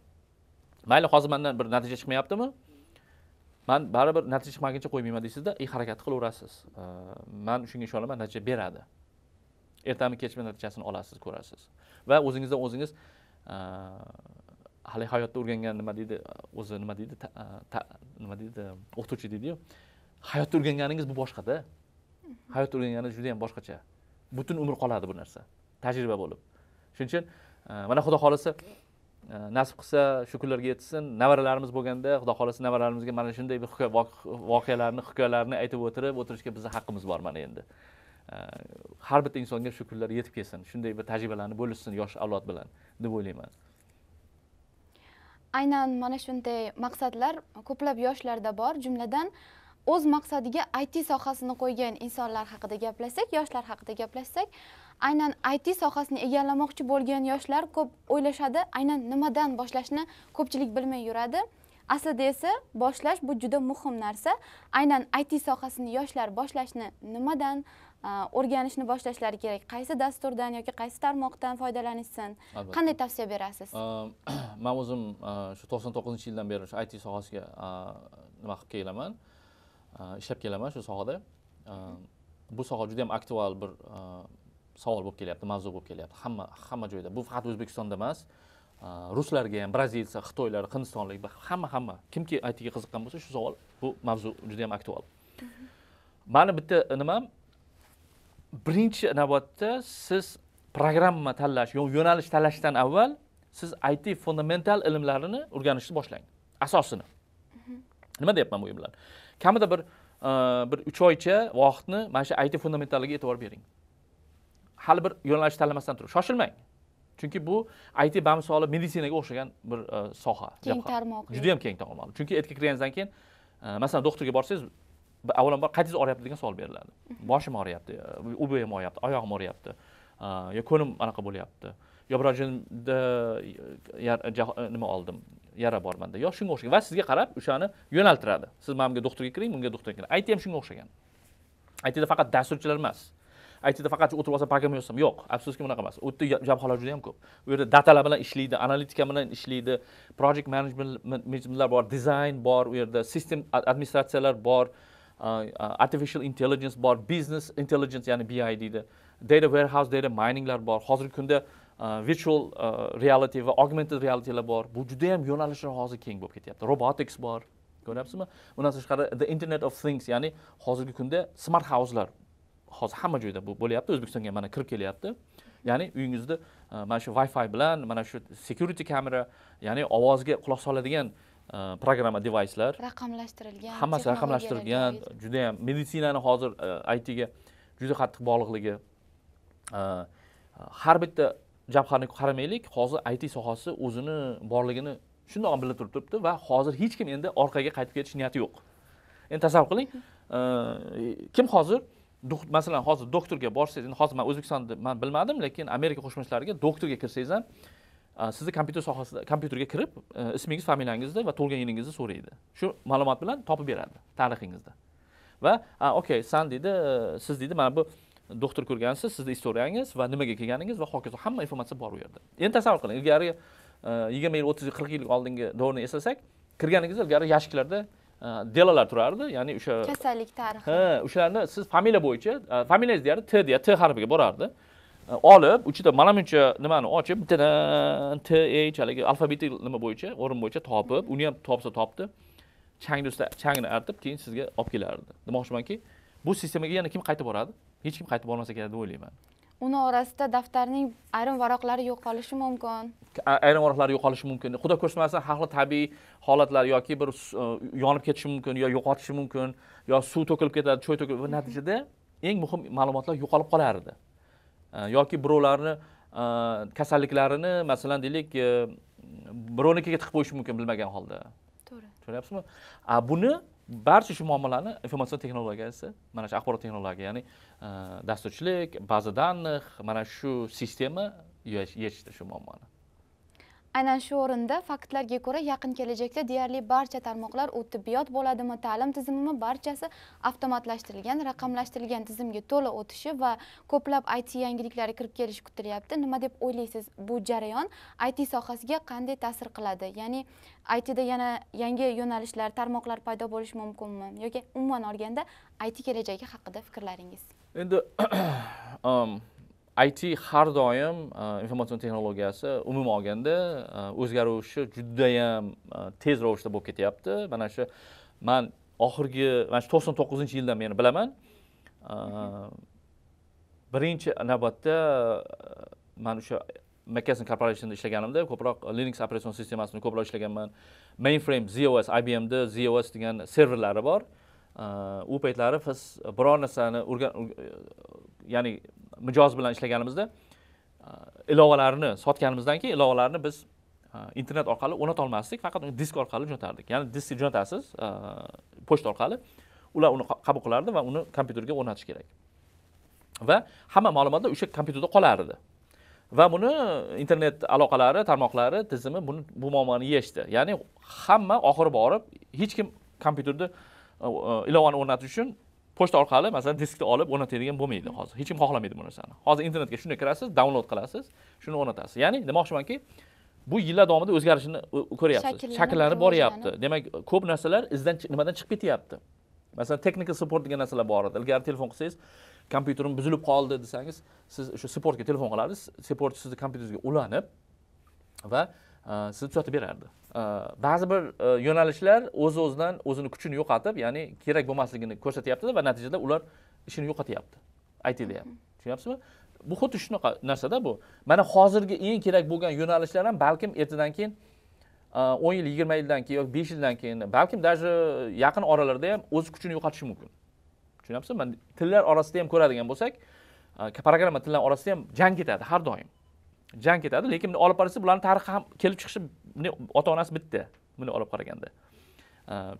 mayli hozir mandan bir natija chiqmayaptimi man baribir natija chiqmaguncha qo'ymayman deysizda и harakat qilaverasiz e, man shunga ishonaman natija beradi ertami kechmi natijasini olasiz ko'rasiz va o'zingizdan o'zingiz hali hayotda o'rgangan nima deydi o'zi nima deydi nima deydi o'qituvchi deydiyu hayotda o'rganganingiz bu boshqada hayotda o'rganganingiz juda yam boshqacha butun umr qoladi bu narsa tajriba bo'lib shuning uchun mana xudo xohlasa nasib qilsa shu kunlarga yetsin nevaralarimiz bo'lganda xudo xohlasa nevaralarimizga mana shunday bir voqealarni hikoyalarni aytib o'tirib o'tirishga bizni haqqimiz bor mana endi har bitta insonga shu kunlar yetib kelsin shunday bir tajribalarni bo'lishsin yosh avlod bilan deb o'ylayman aynan mana shunday maqsadlar ko'plab yoshlarda bor jumladan o'z maqsadiga it sohasini qo'ygan insonlar haqida gaplashsak yoshlar haqida gaplashsak aynan it sohasini egallamoqchi bo'lgan yoshlar ko'p o'ylashadi aynan nimadan boshlashni ko'pchilik bilmay yuradi aslida esa boshlash bu juda muhim narsa aynan it sohasini yoshlar boshlashni nimadan Э, o'rganishni boshlashlari kerak qaysi dasturdan yoki qaysi tarmoqdan foydalanishsin qanday tavsiya berasiz man o'zim e, shu to'qson to'qqizinchi yildan beri shu it sohasiga e, nima qilib kelaman e, ishlab kelaman shu sohada bu soha juda yam aktual bir savol bo'lib kelyapti mavzu bo'lib kelyapti hamma hamma joyda bu faqat o'zbekistonda emas ruslarga ham brazilsa xitoylar hindistonlik hamma hamma kimki aytga qiziqqan bo'lsa shu savol bu mavzu juda yam aktual mhm. mani bitta nimam birinchi navbatda siz programma tanlash yo'nalish tanlashdan avval siz it fundamental ilmlarini o'rganishni boshlang asosini mhm. nima deyapman bu bilan kamida bir e, bir uch oycha vaqtni mana shu it fundamentaliga e'tibor bering hali bir yo'nalish tanlamasdan turib shoshilmang chunki bu it bamisoli meditsinaga o'xshagan bir e, soha keng tarmoq judayam keng tarmoq chunki erkak kirganingizdan keyin e, masalan doktorga borsangiz avvalambor qaytingiz og'riyapti degan savol beriladi boshim og'riyapti u bo'yim og'riyapti oyog'im og'riyapti yo ko'nglim anaqa bo'lyapti yo biror joyimda nima oldim yara bor manda yo shunga o'xshagan va sizga qarab o'shani yo'naltiradi siz mana bunga doktorga kiring bunga doktorga kiring it ham shunga o'xshagan itda faqat dasturchilar emas itda faqat o'tirib olsa program yozsam yo'q afsuski bunaqa emas u yerda jabhalar juda yam ko'p u yerda datalar bilan ishlaydi analitika bilan ishlaydi project managementlar bor dizayn bor u yerda sistem administratsiyalar bor artificial intelligence bor business intelligence ya'ni bi deydi data warehouse data mininglar bor hozirgi kunda e, virtual e, reality va augmented realitylar bor bu juda yam yo'nalishlar hozir keng bo'lib ketyapti robotics bor ko'ryapsizmi undan tashqari the internet of things ya'ni hozirgi kunda smart houselar hozir hamma joyda bu bo'lyapti o'zbekistonga mana kirib kelyapti ya'ni uyingizda e, mana shu wi fi bilan mana shu security kamera ya'ni ovozga quloq soladigan programma devayslar raqamlashtirilgan hammasi raqamlashtirilgan juda yam meditsinani hozir э, itga juda qattiq bog'liqligi э, har bitta jabhani qaramaylik hozir it sohasi o'zini borligini shundoq bilib turib turibdi va hozir hech kim endi orqaga qaytib ketish niyati yo'q endi tasavvur qiling mhm. э, kim hozir masalan hozir doktorga borsangiz endi hozir man o'zbekistonda man bilmadim lekin amerika qo'shma shtatlariga doktorga kirsangiz ham sizni kompyuter sohasida kompyuterga kirib e, ismingiz familiyangizni va tug'ilgan yilingizni so'raydi shu ma'lumot bilan topib beradi tarixingizni va okey san deydi e, siz deydi mana bu doktor ko'rgansiz sizni istoriyangiz va nimaga kelganingiz va hokazo hamma informatsiya bor u yerda endi tasavvur qiling ilgari e, yigirma yil o'ttiz yil qirq yil oldingi davrni eslasak kirganingizda ilgari yashiklarda delalar turardi ya'ni o'sha kasallik tarixi ha o'shalarni siz familiya bo'yicha familiyangiz deyardi t deya t harfiga borardi olib uchida mana buncha nimani ochib bittadan t e haligi alfabetik nima bo'yicha o'rin bo'yicha topib uni ham topsa topdi changni ustida changni artib keyin sizga olib kelardi demoqchimanki bu sistemaga yana kim qaytib boradi hech kim qaytib bormasa kerak deb o'ylayman uni orasida daftarning ayrim varaqlari yo'qolishi mumkin ayrim varaqlari yo'qolishi mumkin xudo ko'rsatmasin har xil tabiiy holatlar yoki bir e, yonib ketishi mumkin yo yo'qotishi mumkin yo suv to'kilib ketadi cho'y to'kilib natijada eng muhim ma'lumotlar yo'qolib qolardi Э, yoki birovlarni э, kasalliklarini masalan deylik e, birovnikiga tiqib qo'yishi mumkin bilmagan holda to'g'ri tushunyapsizmi a buni barcha shu muammolarni informatsion texnologiyasi mana shu axborot texnologiya ya'ni e, dasturchilik baza данных mana shu sistema yechdi shu muammoni aynan shu o'rinda faktlarga ko'ra yaqin kelajakda deyarli barcha tarmoqlar u tibbiyot bo'ladimi ta'lim tizimimi barchasi avtomatlashtirilgan raqamlashtirilgan tizimga to'la o'tishi va ko'plab it yangiliklari kirib kelishi kutilyapti nima deb o'ylaysiz bu jarayon it sohasiga qanday ta'sir qiladi ya'ni itda yana yangi yo'nalishlar tarmoqlar paydo bo'lishi mumkinmi yoki umuman olganda it kelajagi haqida fikrlaringiz endi um, IT har doim e, informatsion texnologiyasi umuman olganda e, o'zgaruvishi judayam e, tez ravishda bo'lib ketyapti mana shu man oxirgi mana shu to'qson to'qqizinchi yildan beri bilaman birinchi navbatda man o'sha McKesson Corporation'da ishlaganimda ko'proq Linux operatsion sistemasini ko'proq ishlaganman. Mainframe, ZOS, IBMda ZOS degan serverlari bor. u paytlari biz biror narsani o'rgan ya'ni mijoz bilan ishlaganimizda e, ilovalarni sotganimizdan keyin ilovalarni biz e, internet orqali o'rnata olmasdik faqat uni disk orqali jo'natardik ya'ni diskni jo'natasiz e, pochta orqali ular uni qabul qilardi va uni kompyuterga o'rnatish kerak va hamma ma'lumotlar o'sha kompyuterda qolardi va buni internet aloqalari tarmoqlari tizimi buni bu muammoni yechdi ya'ni hamma oxiri borib hech kim kompyuterda ilovani o'rnatish uchun pochta orqali masalan diskni olib o'rnatadigan bo'lmaydi hozir hech kim xohlamaydi bu narsani hozir internetga shunday kirasiz download qilasiz shuni o'rnatasiz ya'ni demoqchimanki bu yillar davomida o'zgarishini ko'ryapsiz shakllanib boryapti demak ko'p narsalar izdan nimadan chiqib ketyapti masalan technical support degan narsalar bor edi ilgari telefon qilsangiz kompyuterim buzilib qoldi desangiz siz o'sha supportga telefon qilasiz support sizni kompyuteringizga ulanib va sizni tuzatib berardi ba'zi bir e, yo'nalishlar o'z o'zidan o'zini kuchini yo'qotib ya'ni kerak bo'lmasligini ko'rsatyaptida va natijada ular ishini yo'qotyapti aytida ham mhmm. tushunyapsizmi bu xuddi shunaqa narsada bu mana hozirgi eng kerak bo'lgan yo'nalishlar ham balkim ertadan keyin e, o'n yil yigirma yildan keyin yoki besh yildan keyin balkim даже yaqin oralarda ham o'z kuchini yo'qotishi mumkin tushunyapsizmi tillar orasida ham ko'radigan bo'lsak e, programma tillar orasida ham jang ketadi har doim jang ketadi lekin buni olib qarasa bularni tarixi ham kelib chiqishi ota onasi bitta buni olib qaraganda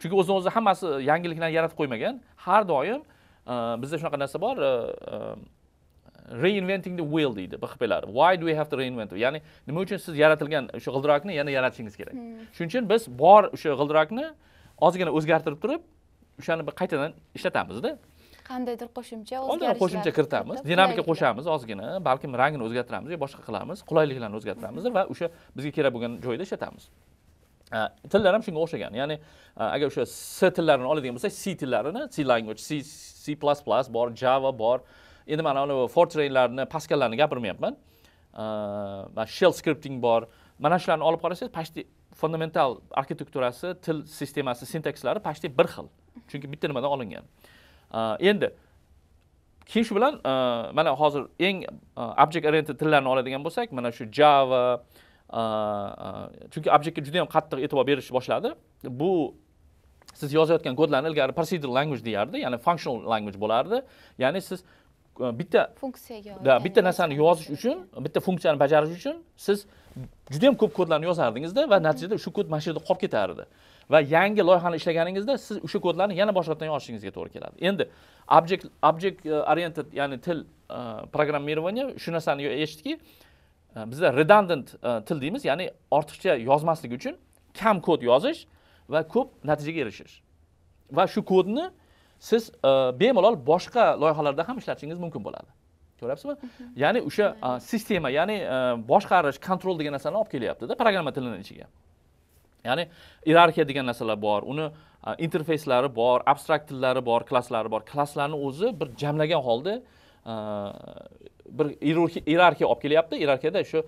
chunki o'zini o'zi hammasi yangiliklarni yaratib qo'ymagan har doim e, bizda shunaqa narsa bor e, e, reinventing the wheel deydi bhplar why do we have to reinvent ya'ni nima uchun siz yaratilgan o'sha g'ildirakni yana yaratishingiz kerak hmm. shuning uchun biz bor o'sha g'ildirakni ozgina o'zgartirib turib o'shani bir qaytadan ishlatamizda qandaydir qo'shimcha oldin qo'shimcha kiritamiz dinamika qo'shamiz ozgina balkim rangini o'zgartiramiz yo boshqa qilamiz qulayliklarni o'zgartiramiz va o'sha bizga kerak bo'lgan joyda ishlatamiz tillar ham shunga o'xshagan ya'ni agar o'sha s tillarini oladigan bo'lsak c tillarini c language c c plus plus bor java bor endi mana fortrainlarni paskallarni gapirmayapman shell scripting bor mana shularni olib qarasangiz почти fundamental arxitekturasi til sistemasi sintakslari почти bir xil chunki bitta nimadan olingan Э, endi keyin shu bilan э, mana hozir eng э, object oriented tillarni oladigan bo'lsak mana shu java chunki objectga juda yam qattiq e'tibor berishni boshladi bu siz yozayotgan kodlarni ilgari procedural language deyardi ya'ni functional language bo'lardi ya'ni siz bitta funksiyaga да bitta narsani yozish uchun bitta funksiyani bajarish uchun siz juda yam ko'p kodlarni yozardingizda va natijada o'sha kod mana shu yerda qolib ketardi va yangi loyihani ishlaganingizda siz o'sha kodlarni yana boshqatdan yozishingizga to'g'ri keladi endi object object e, oriented ya'ni til e, programmirование shu narsani eshitdikki e, bizda redundant til deymiz ya'ni ortiqcha yozmaslik uchun kam kod yozish va ko'p natijaga erishish va shu kodni siz e, bemalol boshqa loyihalarda ham ishlatishingiz mumkin bo'ladi ko'ryapsizmi mhm. ya'ni o'sha sistema ya'ni e, boshqarish kontrol degan narsani olib kelyaptida programma tilini ichiga ya'ni iyerarxiya degan narsalar bor uni interfeyslari bor abstrakt tillari bor klasslari bor klasslarni o'zi bir jamlagan holda e, bir iyerarxiya olib kelyapti iyerarxiyada shu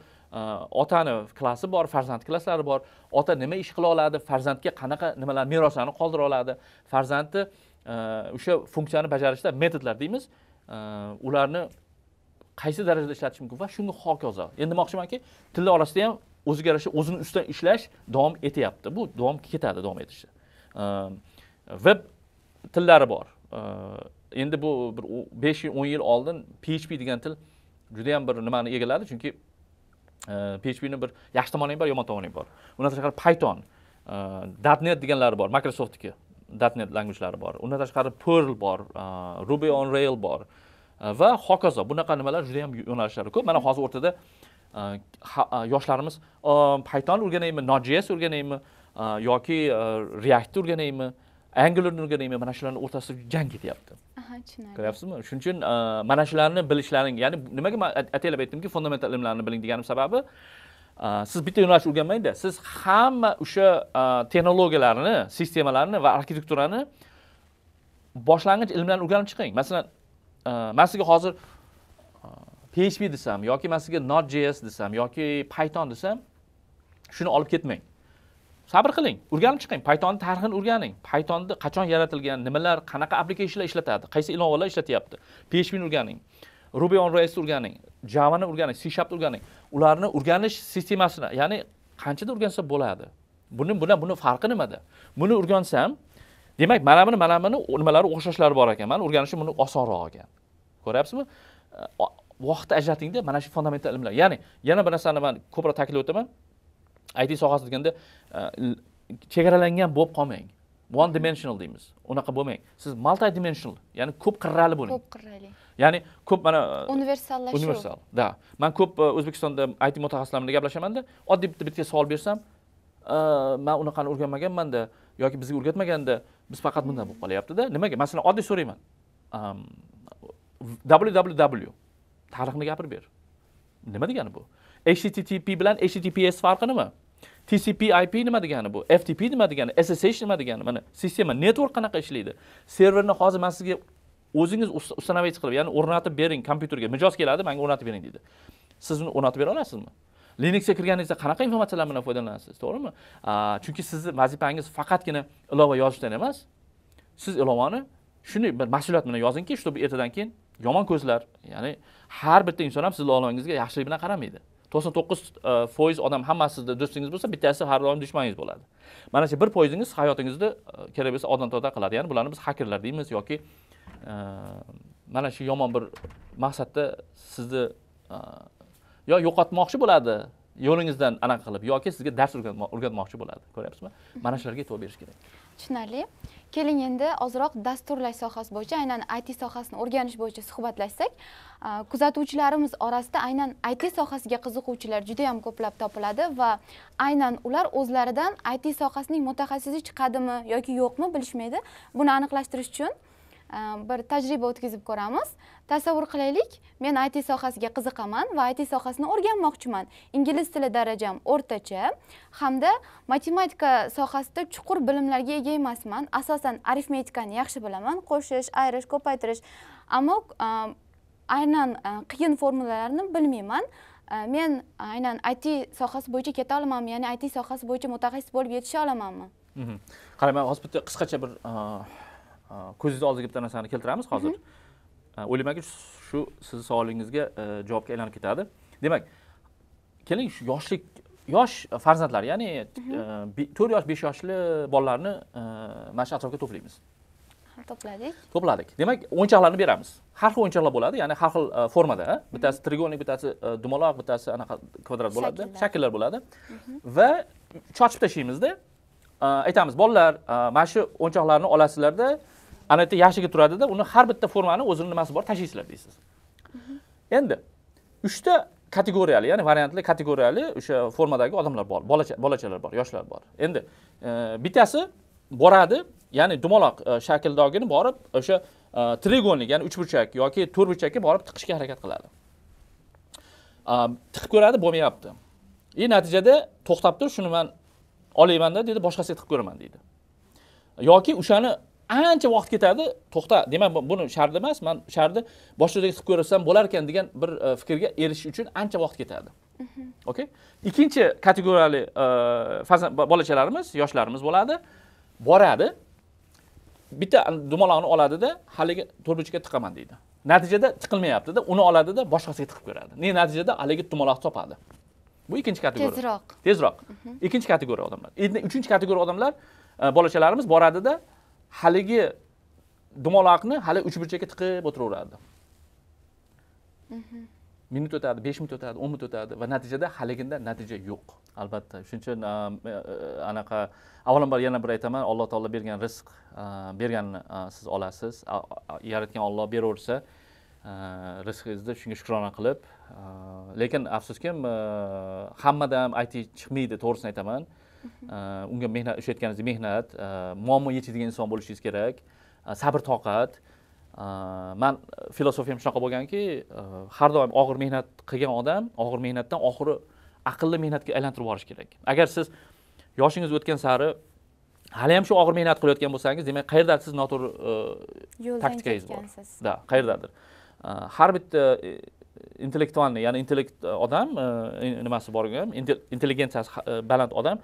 otani klassi bor farzand klasslari bor ota nima ish qila oladi farzandga qanaqa nimalar meroslarni qoldira oladi farzandni o'sha funksiyani bajarishda metodlar deymiz ularni qaysi darajada ishlatish mumkin va shunga hokazo endi demoqchimanki tillar orasida ham o'ziga yarasha o'zini ustidan ishlash davom etyapti bu davom ketadi davom etishi veb tillari bor endi bu bir besh yil o'n yil oldin php degan til juda yam bir nimani egalladi chunki e, phpni bir yaxshi tomoni ham bor yomon tomoni ham bor undan tashqari python e, datnet deganlari bor microsoftniki datnet languagelari bor undan tashqari perl bor uh, ruby on rail bor uh, va hokazo bunaqa nimalar juda yam yo'nalishlari ko'p mana hozir o'rtada uh, yoshlarimiz um, python o'rganaymi nojs o'rganaymi yoki react o'rganaymi angularni o'rganaymi mana shularni o'rtasida jang ketyapti tushunarli ko'ryapsizmi shuning uchun mana shularni bilishlaring ya'ni nimaga man ataylab aytdimki fundamental ilmlarni biling deganim sababi siz bitta yo'nalishni o'rganmangda siz hamma o'sha texnologiyalarni sistemalarni va arxitekturani boshlang'ich ilmlarni o'rganib chiqing masalan man sizga hozir php desam yoki man sizga node.js desam yoki python desam shuni olib ketmang sabr qiling o'rganib chiqing paytonni tarixini o'rganing paytonni qachon yaratilgan nimalar qanaqa applikatsionlar ishlatadi qaysi ilovalar ishlatyapti phpni o'rganing ruby on rails o'rganing javani o'rganing c sharpni o'rganing ularni o'rganish sistemasini ya'ni qanchada o'rgansa bo'ladi buni bilan buni farqi nimada buni o'rgansam demak mana buni mana buni nimalari o'xshashlari bor ekan mani o'rganishim buni osonroq ekan ko'ryapsizmi vaqt ajratingda mana shu fundamental ilmlar ya'ni yana bir narsani man ko'proq ta'kidlab o'taman it sohasi deganda e, chegaralangan bo'lib qolmang one dimensional deymiz unaqa bo'lmang siz multi dimensional ya'ni ko'p qirrali bo'ling ko'p qirrali ya'ni ko'p mana e, universallashuv universal да man ko'p e, o'zbekistonda it mutaxassislar bilan gaplashamanda oddiy bitta bittaga savol bersam e, man unaqani o'rganmaganmanda yoki bizga o'rgatmaganda biz faqat bunday bo'lib qolyaptida nimaga masalan oddiy so'rayman www tarixni gapirib ber nima degani bu http bilan https farqi nima tcp ip nima degani bu ftp nima degani ssh nima degani mana sistema network qanaqa ishlaydi serverni hozir man sizga o'zingiz установить qilib ya'ni o'rnatib bering kompyuterga mijoz keladi manga o'rnatib bering deydi siz uni o'rnatib bera olasizmi linuxga kirganingizda qanaqa informatsiyalar bilan foydalanasiz to'g'rimi chunki sizni vazifangiz faqatgina ilova yozishdan emas siz ilovani shunday bir mas'uliyat bilan yozingki чтобы ertadan keyin yomon ko'zlar ya'ni har bitta inson ham sizni ilovangizga yaxshilik bilan qaramaydi to'qson to'qqiz e, foiz odam hammasi sizni do'stingiz bo'lsa bittasi har doim dushmaningiz bo'ladi mana shu bir foizingiz hayotingizni e, kerak bo'lsa odam toda qiladi ya'ni bularni biz hakerlar deymiz yoki mana shu yomon bir maqsadda sizni yo yo'qotmoqchi bo'ladi yo'lingizdan anaqa qilib yoki sizga dars o'rgatmoqchi bo'ladi ko'ryapsizmi mana shularga e'tibor berish kerak tushunarli keling endi ozroq dasturlash sohasi bo'yicha aynan it sohasini o'rganish bo'yicha suhbatlashsak kuzatuvchilarimiz orasida aynan it sohasiga qiziquvchilar juda yam ko'plab topiladi va aynan ular o'zlaridan it sohasining mutaxassisi chiqadimi yoki yo'qmi bilishmaydi buni aniqlashtirish uchun bir э, tajriba o'tkazib ko'ramiz tasavvur qilaylik men it sohasiga qiziqaman va it sohasini o'rganmoqchiman ingliz tili darajam o'rtacha hamda matematika sohasida chuqur bilimlarga ega emasman asosan arifmetikani yaxshi bilaman qo'shish ayirish ko'paytirish ammo e, aynan e, qiyin formulalarni bilmayman e, men aynan it sohasi bo'yicha keta olamanmi ya'ni it sohasi bo'yicha mutaxassis bo'lib yetisha olamanmi mhmm. qarang man hozir bitta qisqacha bir ko'zingizni oldiga bitta narsani keltiramiz hozir o'ylaymanki shu sizni savolingizga e, javobga aylanib ketadi demak keling shu yoshlik yosh farzandlar ya'ni e, to'rt yosh besh yoshli bolalarni e, mana shu atrofga to'playmiz to'pladik to'pladik demak o'yinchoqlarni beramiz har xil o'yinchoqlar bo'ladi ya'ni har xil formada bittasi trigonik bittasi dumaloq bittasi anaqa kvadrat bo'ladi shakllar bo'ladi va chochib tashlaymizda aytamiz bolalar mana shu o'yinchoqlarni olasizlarda ana yerda yaxshiga turadida uni har bitta formani o'zini nimasi bor tashlaysizlar deysiz endi uchta kategoriyali ya'ni variantli kategoriyali o'sha formadagi odamlar bor bolachalar bor yoshlar bor endi e, bittasi boradi ya'ni dumaloq e, shakldagini borib o'sha e, trigonlik ya'ni uchburchak yoki to'rtburchakka borib tiqishga harakat qiladi tiqib ko'radi bo'lmayapti и natijada to'xtab turib shuni man olaymanda deydi boshqasiga tiqib ko'raman deydi yoki o'shani ancha vaqt ketadi to'xta demak buni shart emas man shartni boshqacha qilib ko'rsam bo'lar ekan degan bir e, fikrga erishish uchun ancha vaqt ketadi mhm. okey ikkinchi kategoriyali e, farzand bolachalarimiz yoshlarimiz bo'ladi boradi bitta dumaloqni oladida haligi to'rtburchakka tiqaman deydi natijada tiqilmayaptida uni oladida boshqasiga tiqib ko'radi ne natijada haligi dumaloqni topadi bu ikkinchi kategoriya tezroq tezroq mhm. ikkinchi kategoriya odamlar endi uchinchi kategoriya odamlar e, bolachalarimiz boradida haligi dumaloqni hali uchburchakka tiqib o'tiraverardi mhm. minut o'tadi besh minut o'tadi o'n minut o'tadi va natijada haliginda natija yo'q albatta shuning uchun e, e, anaqa avvalambor yana bir aytaman alloh taolo bergan rizq berganini siz olasiz yaratgan olloh beraversa rizqingizni shunga shukrona qilib lekin afsuski e, hammadan aytib chiqmaydi to'g'risini aytaman Э, unga mehnat ishlayotganingizda mehnat э, muammo yechadigan inson bo'lishingiz kerak э, sabr toqat man e, filosofiyam shunaqa bo'lganki e, har doim og'ir mehnat qilgan odam og'ir mehnatdan oxiri aqlli mehnatga aylantirib yuborish kerak agar siz yoshingiz o'tgan sari hali ham shu og'ir mehnat qilayotgan bo'lsangiz demak qayerdadir siz noto'g'ri e, taktikangiz bor да qayerdadir har bitta intellektualniy ya'ni intellekt odam nimasi bor intelligensiyasi baland odam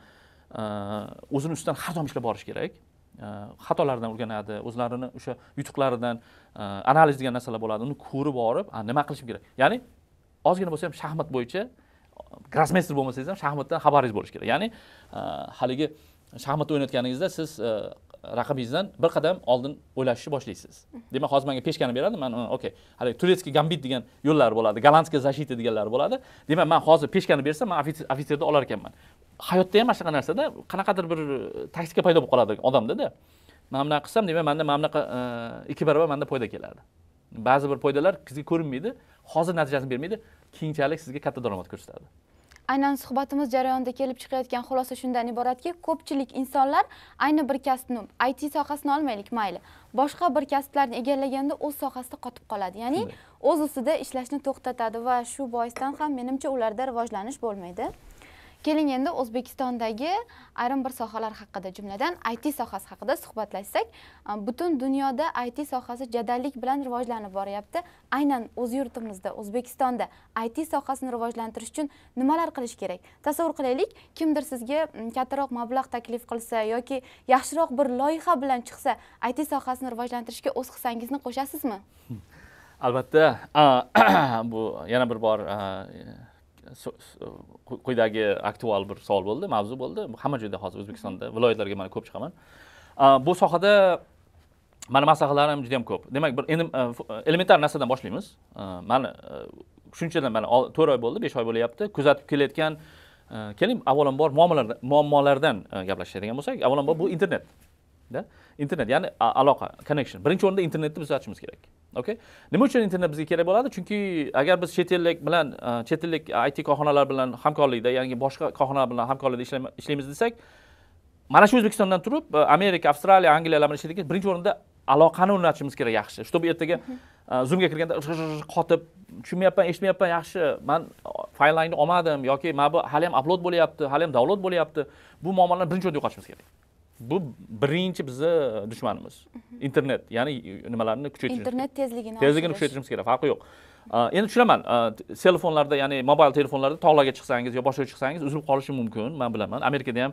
Э, o'zini ustidan har doim ishlab borish kerak э, xatolaridan o'rganadi o'zlarini o'sha yutuqlaridan э, analiz degan narsalar bo'ladi uni ko'rib borib nima qilishim kerak ya'ni ozgina bo'lsa ham shaxmat bo'yicha e, grossmeyster bo'lmasangiz ham shaxmatdan xabaringiz bo'lishi kerak ya'ni e, haligi shaxmat o'ynayotganingizda siz e, raqibingizdan bir qadam oldin o'ylashni boshlaysiz demak hozir manga peshkani beradi man okey haligi turetskiy gambit degan yo'llar bo'ladi gollandskiy защита deganlar bo'ladi demak man hozir peshkani bersam man ofitserni olar ekanman hayotda ham mana shunaqa narsada qanaqadir bir taktika paydo bo'lib qoladi odamdada mana bunaqa qilsam demak manda mana bunaqa e, ikki barobar manda foyda keladi ba'zi bir foydalar sizga ko'rinmaydi hozir natijasini bermaydi keyinchalik sizga katta daromad ko'rsatadi aynan suhbatimiz jarayonida kelib chiqayotgan xulosa shundan iboratki ko'pchilik insonlar ayni bir kasbni it sohasini olmaylik mayli boshqa bir kasblarni egallaganda o'z sohasida qotib qoladi ya'ni o'z ustida ishlashni to'xtatadi va shu boisdan ham menimcha ularda rivojlanish bo'lmaydi keling endi o'zbekistondagi ayrim bir sohalar haqida jumladan it sohasi haqida suhbatlashsak e, butun dunyoda it sohasi jadallik bilan rivojlanib boryapti aynan o'z yurtimizda o'zbekistonda it sohasini rivojlantirish uchun nimalar qilish kerak tasavvur qilaylik kimdir sizga kattaroq mablag' taklif qilsa yoki yaxshiroq bir loyiha bilan chiqsa it sohasini rivojlantirishga o'z hissangizni qo'shasizmi albatta bu yana bir bor quyidagi aktual bir savol bo'ldi mavzu bo'ldi hamma joyda hozir o'zbekistonda mhm. viloyatlarga mana ko'p chiqaman bu sohada mani maslahatlarim juda yam ko'p demak bir endi e, e, elementar narsadan boshlaymiz mani e, shunchadan mana to'rt oy bo'ldi besh oy bo'lyapti kuzatib kelayotgan keling avvalambor muammolardan muammolardan gaplashadigan bo'lsak avvalambor bu mhm. internetda internet ya'ni aloqa connection birinchi o'rinda internetni biz uzatishimiz kerak okay nima uchun internet bizga kerak bo'ladi chunki agar biz chet ellik bilan e, chet ellik it korxonalar bilan hamkorlikda ya'ni boshqa korxonalar bilan hamkorlikda ishlaymiz desak mana shu o'zbekistondan turib e, amerika avstraliya angliyalar bilan ishlaydigan birinchi o'rinda aloqani o'rnatishimiz kerak yaxshi чтобы ertaga e, zoomga kirganda qotib tushunmayapman eshitmayapman yaxshi man faylingni olmadim yoki mana bu hali ham upload bo'lyapti hali ham download bo'lyapti bu muammolarni birinchi o'rinda yo'qotishimiz kerak bu birinchi bizni dushmanimiz internet ya'ni nimalarni kuchaytirish internet tezligini tezligini kuchaytirishimiz kerak farqi yo'q endi tushunaman telefonlarda ya'ni mobil telefonlarda tog'larga chiqsangiz yo boshqa chiqsangiz uzilib qolishi mumkin man bilaman amerikada ham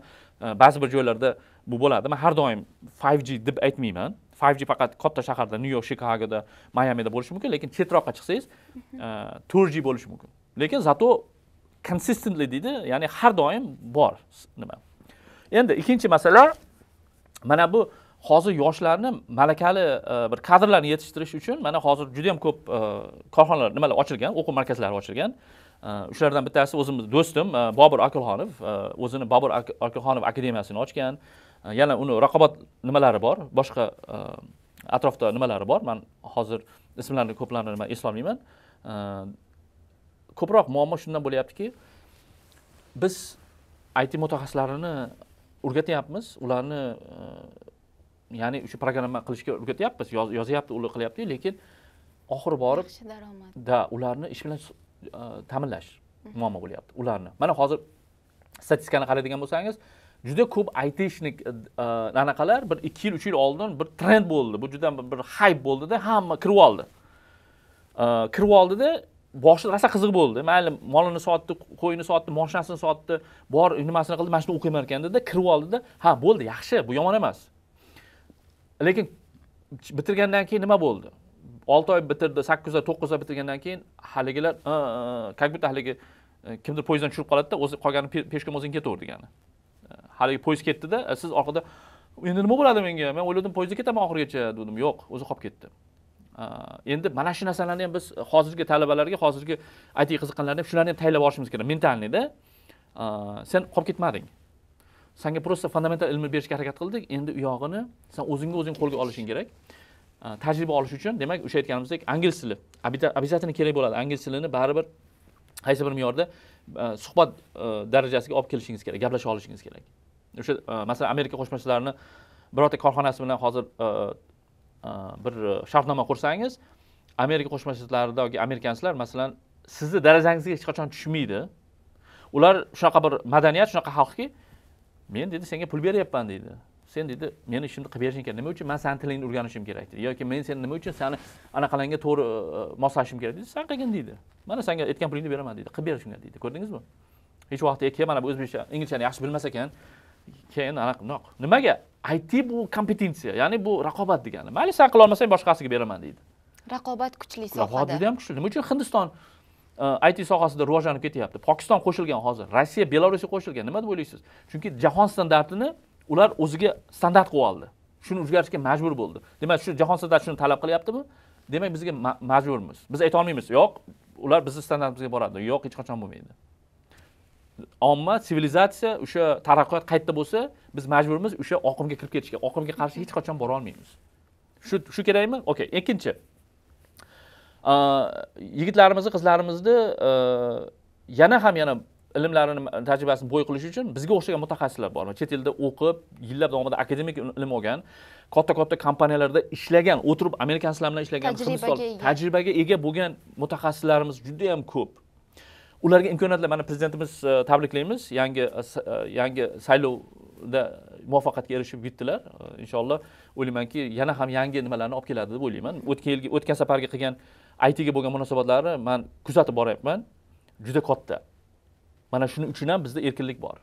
ba'zi bir joylarda bu bo'ladi man har doim 5g deb aytmayman 5g faqat katta shaharda nyu york chikagoda mayamida bo'lishi mumkin lekin chetroqqa chiqsangiz 4g bo'lishi mumkin lekin zato consistently deydi ya'ni har doim bor nima endi ikkinchi masala mana bu hozir yoshlarni malakali e, bir kadrlarni yetishtirish uchun mana hozir juda yam ko'p e, korxonalar nimalar ochilgan o'quv markazlari ochilgan o'shalardan e, bittasi o'zimiz do'stim bobur akilxonov o'zini bobur akilxonov akademiyasini ochgan yana uni raqobat nimalari bor boshqa atrofda nimalari bor man hozir ismlarini ko'plarini man eslolmayman ko'proq muammo shundan bo'lyaptiki biz it mutaxassislarini o'rgatyapmiz ularni e, ya'ni shu programma qilishga o'rgatyapmiz yozyapti ular qilyapti lekin oxiri borib yaxshi daromad да ularni ish bilan e, ta'minlash muammo bo'lyapti ularni mana hozir statistikani qaraydigan bo'lsangiz juda ko'p aytishnik e, anaqalar bir ikki yil uch yil oldin bir trend bo'ldi bu juda bir hayp bo'ldida hamma kirib oldi kirib oldida boshida rosa qiziq bo'ldi mayli molini sotdi qo'yini sotdi moshinasini sotdi bor nimasini qildi mana shuni o'qiyman ekan dedi kirib oldida ha bo'ldi yaxshi bu yomon emas lekin bitirgandan keyin nima bo'ldi olti oy bitirdi sakkiz oy to'qqiz oy bitirgandan keyin haligilar как будто haligi e, kimdir poyezddan tushirib qoladida o'zi qolgani peshkom o'zing ketaver degani e, haligi poyezd ketdida e, siz orqada endi nima bo'ladi menga men o'yladim poyezda ketaman oxirigacha dedim yo'q o'zi qolib ketdi endi mana shu narsalarni ham biz hozirgi talabalarga hozirgi it qiziqqanlarni ham shularni ham tayyorlab olishimiz kerak mentalniyda sen qolib ketmading sanga просто fundamental ilmni berishga harakat qildik endi u yog'ini san o'zingga o'zing qo'lga olishing kerak tajriba olish uchun demak o'sha aytganimizdek ingliz tili обязательно kerak bo'ladi ingliz tilini baribir qaysi bir me'yorda suhbat darajasiga olib kelishingiz kerak gaplasha olishingiz kerak o'sha masalan amerika qo'shma shtatlarini birorta korxonasi bilan hozir Э, bir э, shartnoma qursangiz amerika qo'shma shtatlaridagi amerikanchilar masalan sizni darajangizga hech qachon tushmaydi ular shunaqa bir madaniyat shunaqa xalqki men dedi senga pul beryapman deydi sen dedi meni ishimni qilib berishing kerak nima uchun man sani tilingni o'rganishim kerak deydi yoki men seni nima uchun sani anaqalanga to'g'ri e, e, moslashim kerak deydi san qilgin deydi mana senga aytgan pulingni beraman deydi qilib ber shunga deydi ko'rdingizmi hech vaqt keyin mana bu o'zbekcha inglizchani yaxshi bilmas ekan keyin anaqa nimaga IT bu kompetensiya, ya'ni bu raqobat degani. Mayli sen qila olmasang boshqasiga beraman deydi. Raqobat kuchli sohada. Raqobat juda ham kuchli. Nima uchun Hindiston uh, IT sohasida rivojlanib ketyapti? Pokiston qo'shilgan hozir, Rossiya, Belarusga qo'shilgan. Nima deb o'ylaysiz? Chunki jahon standartini ular o'ziga standart qilib oldi. Shuni o'zgartirishga majbur bo'ldi. Demak, shu jahon standarti shuni talab qilyaptimi? Demak, bizga majburmiz. Biz ayta olmaymiz. Yo'q, ular bizning standartimizga boradi. Yo'q, hech qachon bo'lmaydi. omma sivilizatsiya o'sha taraqqiyot qayerda bo'lsa biz majburmiz o'sha oqimga kirib ketishga oqimga qarshi hech qachon bora olmaymiz shu shu kerakmi okey ikkinchi yigitlarimizni qizlarimizni yana ham yana ilmlarini tajribasini bo'y qilish uchun bizga o'xshagan mutaxassislar bor chet elda o'qib yillar davomida akademik ilm olgan katta katta kompaniyalarda ishlagan o'tirib amerikan bilan ishlagan tajribaga ega bo'lgan mutaxassislarimiz juda ko'p ularga imkoniyatlar mana prezidentimiz e, tabriklaymiz yangi e, e, yangi saylovda muvaffaqiyatga erishib yetdilar inshaalloh o'ylaymanki yana ham yangi nimalarni olib keladi deb o'ylayman o'tgan yilgi o'tgan safargi qilgan aytga bo'lgan munosabatlari man kuzatib boryapman juda katta mana shuning uchun ham bizda erkinlik bor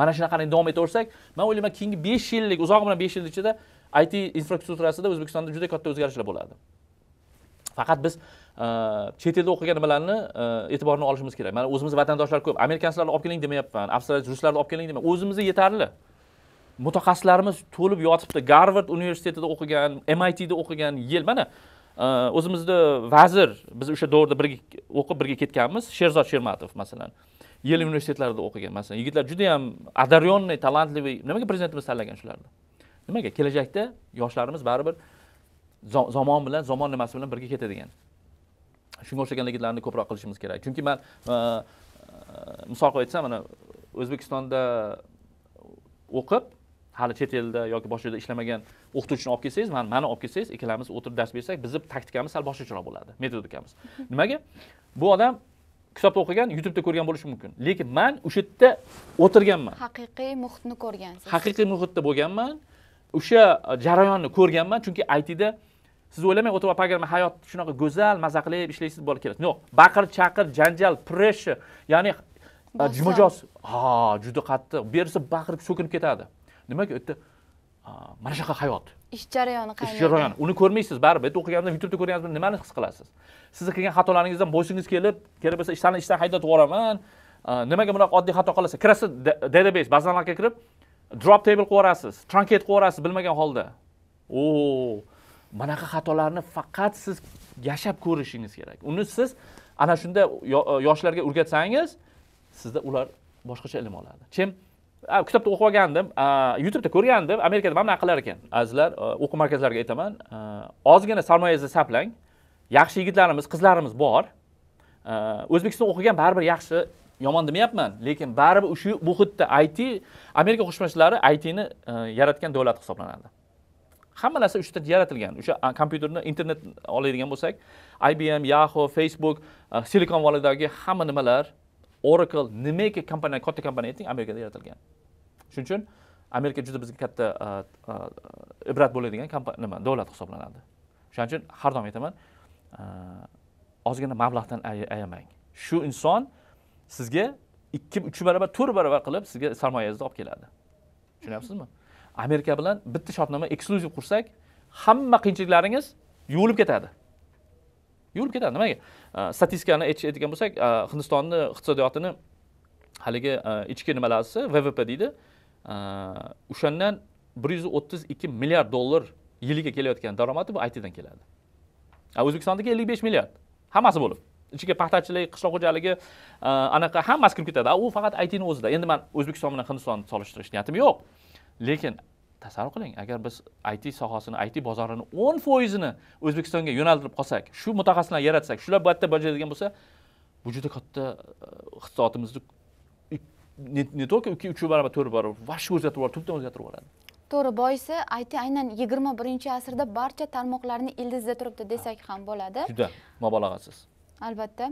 mana shunaqani davom etaversak man o'ylayman keyingi besh yillik uzog'i bilan besh yil ichida it infrastrukturasida o'zbekistonda juda katta o'zgarishlar bo'ladi faqat biz e, chet elda o'qigan nimalarni e, e'tiborini olishimiz kerak mana o'zimizni vatandoshlar ko'p amerikanchilarni olib keling demayapman avstraliya ruslarni olib keling demayapman o'zimizni yetarli mutaxassislarimiz to'lib yotibdi garvard universitetida o'qigan mitda o'qigan yil mana e, o'zimizni vazir biz o'sha davrda birga o'qib birga ketganmiz sherzod shermatov masalan yel universitetlarida o'qigan masalan yigitlar juda yam одаренный талантливый nimaga prezidentimiz tanlagan shularni nimaga kelajakda yoshlarimiz baribir zamon bilan zamon nimasi bilan birga ketadigan shunga o'xshagan ko'proq qilishimiz kerak chunki man e, e, misol qilib aytsam mana o'zbekistonda o'qib hali chet elda yoki boshqa yerda ishlamagan o'qituvchini olib kelsangiz mani mani olib kelsangiz ikkalamiz o'tirib dars bersak bizni taktikamiz sal boshqacharoq bo'ladi metodikamiz nimaga bu odam kitobda o'qigan youtubeda ko'rgan bo'lishi mumkin lekin man o'sha yerda o'tirganman haqiqiy muhitni ko'rgansiz haqiqiy muhitda bo'lganman o'sha jarayonni ko'rganman chunki itda siz o'ylamang o'tirib olib men hayot shunaqa go'zal mazza qilib ishlaysiz bola kerak yo'q baqir chaqir janjal pressure ya'ni e, mijoz ha juda qattiq bersa baqirib so'kinib ketadi nimaga u yerda mana shunaqa hayot ish jarayoni ish jarayoni uni ko'rmaysiz baribir yerda o'qiganda youtubeda bilan nimani his qilasiz sizni qilgan xatolaringizdan bo'ysungiz kelib kerak bo'lsa ishlarni ishdan haydatib yuboraman e, nimaga bunaqa oddiy xato qilasiz kirasiz database bazalarga kirib drop table qilib yuborasiz truncate qilib yuborasiz bilmagan holda o bunaqa xatolarni faqat siz yashab ko'rishingiz kerak uni siz ana shunda e, yoshlarga o'rgatsangiz sizda ular boshqacha ilm oladi chim kitobda o'qib olgandim youtubeda ko'rgandim amerikada mana bunaqa qilar ekan azizlar e, o'quv markazlariga aytaman e, ozgina sarmoyangizni saplang yaxshi yigitlarimiz qizlarimiz bor o'zbekiston o'qigan baribir yaxshi yomon demayapman lekin baribir shu muhitda it amerika qo'shma shtatlari itni yaratgan davlat hisoblanadi hamma narsa uchta yaratilgan o'sha kompyuterni internet oladigan bo'lsak ibm yahoo facebook silikon validagi hamma nimalar oracle nimaki kompaniya katta kompaniya ayting amerikada yaratilgan shuning uchun amerika juda bizga katta ibrat bo'ladigan nima davlat hisoblanadi o'shaning uchun har doim aytaman ozgina mablag'dan ayamang shu inson sizga ikki uch barobar to'rt barobar qilib sizga sarmoyangizni olib keladi tushunyapsizmi amerika bilan bitta shartnoma eksklyuziv qursak hamma qiyinchiliklaringiz yuvilib ketadi yuvilib ketadi nimaga statistikani aytadigan bo'lsak hindistonni iqtisodiyotini haligi ichki nimalarsi vvp deydi o'shandan bir yuz o'ttiz ikki milliard dollar yiliga kelayotgan daromadi bu itdan keladi o'zbekistondagi ellik besh milliard hammasi bo'lib ichiga paxtachilik qishloq xo'jaligi anaqa hammasi kirib ketadi u faqat itni o'zida endi man o'zbekiston bilan hindistonni solishtirish niyatim yo'q lekin tasavvur qiling agar biz it sohasini it bozorini o'n foizini o'zbekistonga yo'naltirib qolsak shu mutaxassislarni yaratsak shular bu yerda bajaradigan bo'lsa bu juda katta e, iqtisodimizni не только ikki uch barobar to'rt barobar вообще o'zgartirib yuboradi tubdan o'zgartirib yuboradi to'g'ri boisi it aynan yigirma birinchi asrda barcha tarmoqlarni ildizida turibdi desak ham bo'ladi juda mubolag'asiz albatta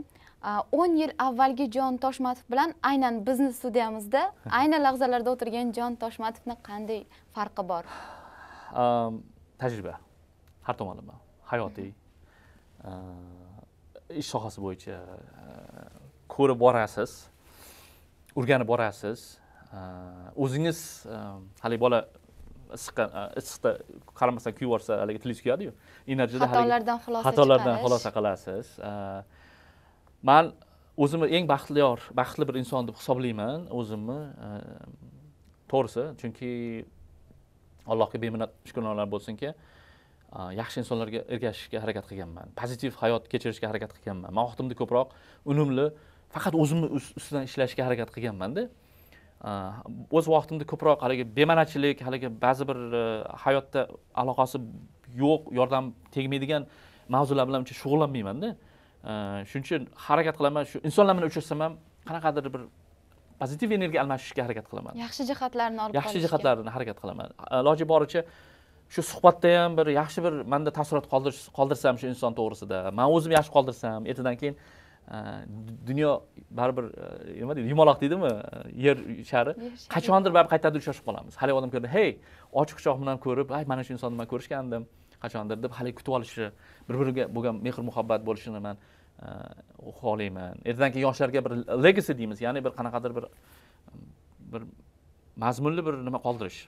o'n yil avvalgi jon toshmatov bilan aynan bizni studiyamizda ayni lahzalarda o'tirgan jon toshmatovni qanday farqi bor tajriba har tomonlama hayotiy hmm. ish sohasi bo'yicha ko'rib borasiz o'rganib borasiz o'zingiz haligi bola issiqqa issiqda qaramasdan kuyib yuborsa haligi tili kuyadiyu xatolardan xulosa xatolardan xulosa qilasiz man o'zimni eng baxtliyor baxtli bir inson deb hisoblayman o'zimni e, to'g'risi chunki allohga beminnat shukrnolar bo'lsinki e, yaxshi insonlarga ergashishga harakat qilganman pozitiv hayot kechirishga harakat qilganman man vaqtimni ko'proq unumli faqat o'zimni ustidan ishlashga harakat qilganmanda e, o'z vaqtimni ko'proq haligi bemanatchilik haligi ba'zi bir hayotda aloqasi yo'q yordam tegmaydigan mavzular bilan uncha shug'ullanmaymanda shuning uchun harakat qilaman shu insonlar bilan uchrashsam ham qanaqadir bir pozitiv energiya almashishga harakat qilaman yaxshi jihatlarini olib yaxshi jihatlarini harakat qilaman iloji boricha shu suhbatda ham bir yaxshi bir manda taassurot qoldirsam shu inson to'g'risida man o'zim yaxshi qoldirsam ertadan keyin dunyo baribir nima deydi yumaloq deydimi yer shari qachondir baribir qaytadan uchrashib qolamiz haligi odam ko'rdi hey ochiq quchoq bilan ko'rib ay mana shu insonni man ko'rishgandim qachondir deb haligi kutib olishi bir biriga bo'lgan mehr muhabbat bo'lishini man e, xohlayman ertadan keyin yoshlarga bir legacy deymiz ya'ni bir qanaqadir bir bir mazmunli bir nima qoldirish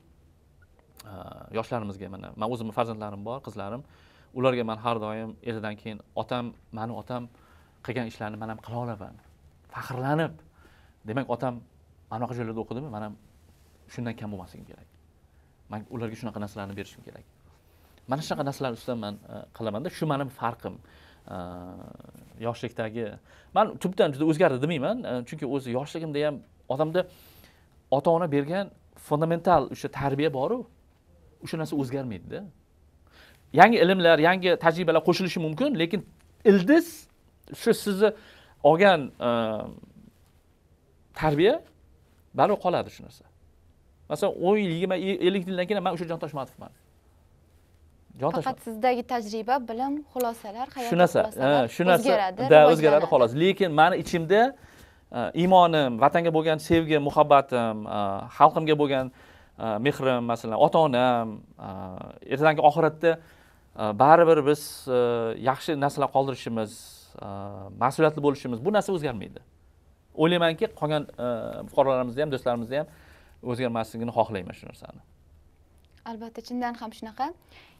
e, yoshlarimizga mana man o'zimni farzandlarim bor qizlarim ularga man har doim ertadan keyin otam mani otam qilgan ishlarni man ham qila olaman faxrlanib demak otam anaqa joylarda o'qidimi man ham shundan kam bo'lmasligim kerak man ularga shunaqa narsalarni berishim kerak mana shunaqa narsalarni ustidan man e, qilamanda shu mani farqim e, yoshlikdagi man tubdan juda o'zgardi demayman e, chunki o'zi yoshligimda ham odamda ota ona bergan fundamental o'sha tarbiya boru o'sha narsa o'zgarmaydida yangi ilmlar yangi tajribalar qo'shilishi mumkin lekin ildiz shu sizni olgan tarbiya baribir qoladi shu narsa masalan o'n yil yigirma ellik yildan keyin man o'sha jon toshmatovman faqat sizdagi tajriba bilim xulosalar shu narsa shu narsa o'zgaradi o'zgaradi xolos lekin mani ichimda iymonim vatanga bo'lgan sevgi muhabbatim xalqimga bo'lgan mehrim masalan ota onam ertangi oxiratda baribir biz yaxshi narsalar qoldirishimiz mas'uliyatli bo'lishimiz bu narsa o'zgarmaydi o'ylaymanki qolgan fuqarolarimizda ham do'stlarimizda ham o'zgarmasligini xohlayman shu narsani albatta chindan ham shunaqa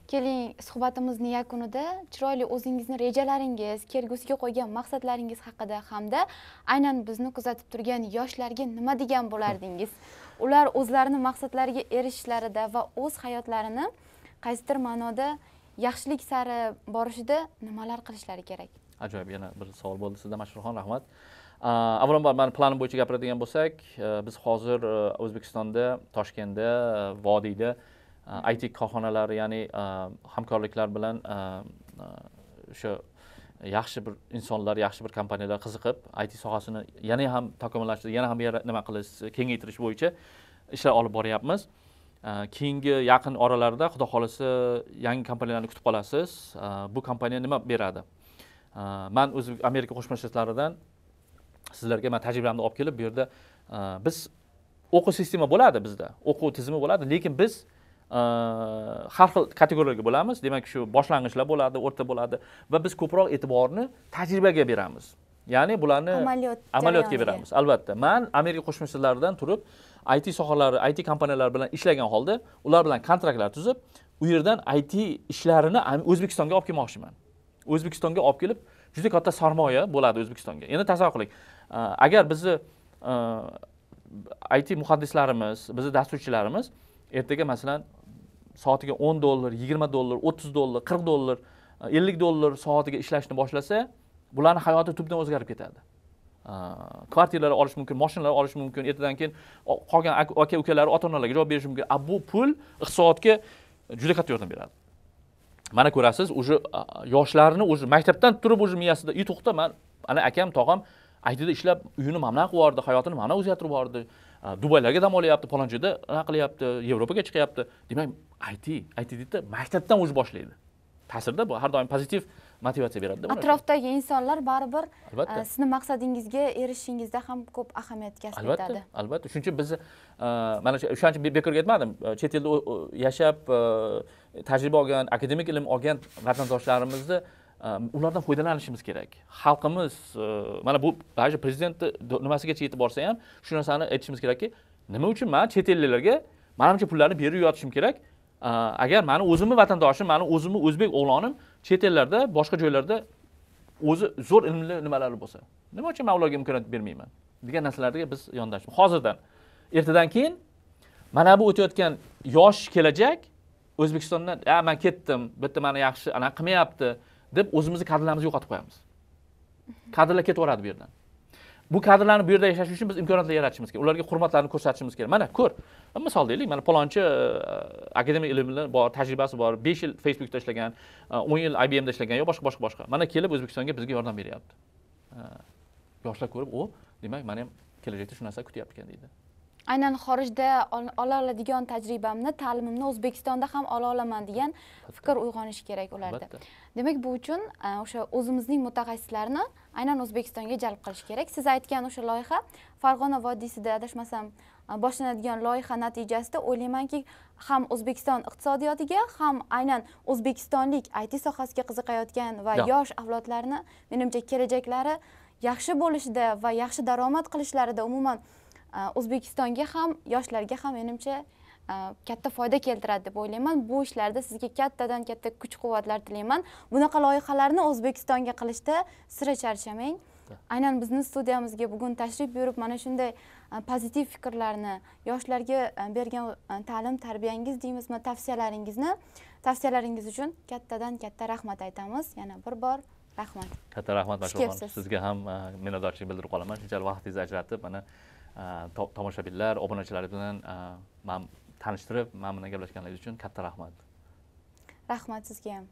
keling suhbatimizni yakunida chiroyli o'zingizni rejalaringiz kelgusiga qo'ygan maqsadlaringiz haqida hamda aynan bizni kuzatib turgan yoshlarga nima degan bo'lardingiz ular o'zlarini maqsadlariga erishishlarida va o'z hayotlarini qaysidir ma'noda yaxshilik sari borishida nimalar qilishlari kerak ajoyib yana bir savol bo'ldi sizdan mashhurxon rahmat avvalambor mani planim bo'yicha gapiradigan bo'lsak biz hozir o'zbekistonda toshkentda vodiyda it korxonalari ya'ni hamkorliklar bilan o'sha yaxshi bir insonlar yaxshi bir kompaniyalar qiziqib it sohasini yana ham takomillashtirish yana ham nima qilish kengaytirish bo'yicha ishlar olib boryapmiz keyingi yaqin oralarda xudo xohlasa yangi kompaniyalarni kutib qolasiz bu kompaniya nima beradi man o'zim amerika qo'shma shtatlaridan sizlarga man tajribamni olib kelib bu yerda biz o'quv sistema bo'ladi bizda o'quv tizimi bo'ladi lekin biz har xil kategoriyalarga bo'lamiz demak shu boshlang'ichlar bo'ladi o'rta bo'ladi va biz ko'proq e'tiborni tajribaga beramiz ya'ni bularni amaliyot amaliyotga beramiz albatta man amerika qo'shma shtatlaridan turib it sohalari it kompaniyalari bilan ishlagan holda ular bilan kontraktlar tuzib u yerdan it ishlarini o'zbekistonga olib kelmoqchiman o'zbekistonga olib kelib juda katta sarmoya bo'ladi o'zbekistonga endi tasavvur qiling agar bizni it muhandislarimiz bizni dasturchilarimiz ertaga masalan soatiga 10 dollar 20 dollar 30 dollar 40 dollar 50 e, dollar soatiga ishlashni boshlasa bularni hayoti tubdan o'zgarib ketadi e, kvartiralar olish mumkin moshinalar olish mumkin ertadan keyin qolgan aka ukalari ota onalarga javob berishi mumkin bu pul iqtisodga juda katta yordam beradi mana ko'rasiz уже e, yoshlarni уже maktabdan turib уже miyasida и to'xta man ana akam tog'am aytida ishlab uyini mana qilib yubordi hayotini mana o'zgartirib yubordi dubaylarga dam olyapti palon joyda anaqa qilyapti yevropaga chiqyapti demak it it deydida maktabdan o'zi boshlaydi ta'sirda bu har doim pozitiv motivatsiya beradida atrofdagi insonlar baribir e, sizni maqsadingizga erishishingizda ham ko'p ahamiyat kasb etadi albatta albatta shuning uchun bizni e, mana shu o'shaning uchun bekorga aytmadim e, chet elda yashab tajriba olgan akademik ilm olgan vatandoshlarimizni Ehm, ulardan foydalanishimiz kerak xalqimiz ehm, mana bu даже prezidentni nimasigacha yetib borsa ham shu narsani aytishimiz kerakki nima uchun man chet elliklarga manimcha pullarni berib yotishim kerak ehm, agar mani o'zimni vatandoshim mani o'zimni o'zbek o'g'lonim chet ellarda boshqa joylarda o'zi zo'r ilmli nimalari bo'lsa nima uchun man ularga imkoniyat bermayman degan narsalarga biz yondashimiz hozirdan ertadan keyin mana bu o'tayotgan yosh kelajak o'zbekistondan a man ketdim bitta mani yaxshi anaqa qilmayapti deb o'zimizni kadrlarimizni yo'qotib qo'yamiz kadrlar ketaveradi bu yerdan bu kadrlarni bu yerda yashash uchun biz imkoniyatlar yaratishimiz kerak ularga hurmatlarni ko'rsatishimiz kerak mana ko'r misol deylik mana palonchi e, akademik ilmlar bor tajribasi bor besh yil facebookda ishlagan e, o'n yil ibmda ishlagan yo boshqa boshqa boshqa mana kelib o'zbekistonga bizga yordam beryapti e, yoshlar ko'rib o demak mani ham kelajakda shu narsa kutyapti ekan deydi aynan xorijda ola oladigan tajribamni ta'limimni o'zbekistonda ham ola olaman degan fikr uyg'onishi kerak ularda demak bu uchun e, o'sha o'zimizning mutaxassislarni aynan o'zbekistonga jalb qilish kerak siz aytgan o'sha loyiha farg'ona vodiysida adashmasam e, boshlanadigan loyiha natijasida o'ylaymanki ham o'zbekiston iqtisodiyotiga ham aynan o'zbekistonlik it sohasiga qiziqayotgan va yosh avlodlarni menimcha kelajaklari yaxshi bo'lishida va yaxshi daromad qilishlarida umuman Э, o'zbekistonga ham yoshlarga ham menimcha э, katta foyda keltiradi deb o'ylayman bu ishlarda sizga kattadan katta kuch quvvatlar tilayman bunaqa loyihalarni o'zbekistonga qilishda sira charchamang aynan bizni studiyamizga bugun tashrif buyurib mana shunday e, pozitiv fikrlarni yoshlarga e, bergan e, ta'lim tarbiyangiz deymizmi tavsiyalaringizni tavsiyalaringiz uchun kattadan katta rahmat aytamiz yana bir bor rahmat katta rahmat sizga ham minnatdorchilik bildirib qolaman shunchalik vaqtingizni ajratib mana Э, tomoshabinlar obunachilar bilan э, man tanishtirib man bilan gaplashganingiz uchun katta rahmat rahmat sizga ham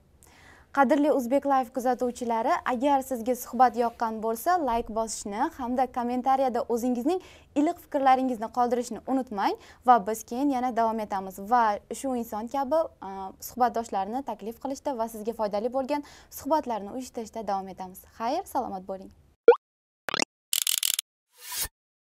qadrli o'zbek live kuzatuvchilari agar sizga suhbat yoqqan bo'lsa layk bosishni hamda kommentariyada o'zingizning iliq fikrlaringizni qoldirishni unutmang va biz keyin yana davom etamiz va shu inson kabi e, suhbatdoshlarni taklif qilishda va sizga foydali bo'lgan suhbatlarni uyushtirishda davom etamiz xayr salomat bo'ling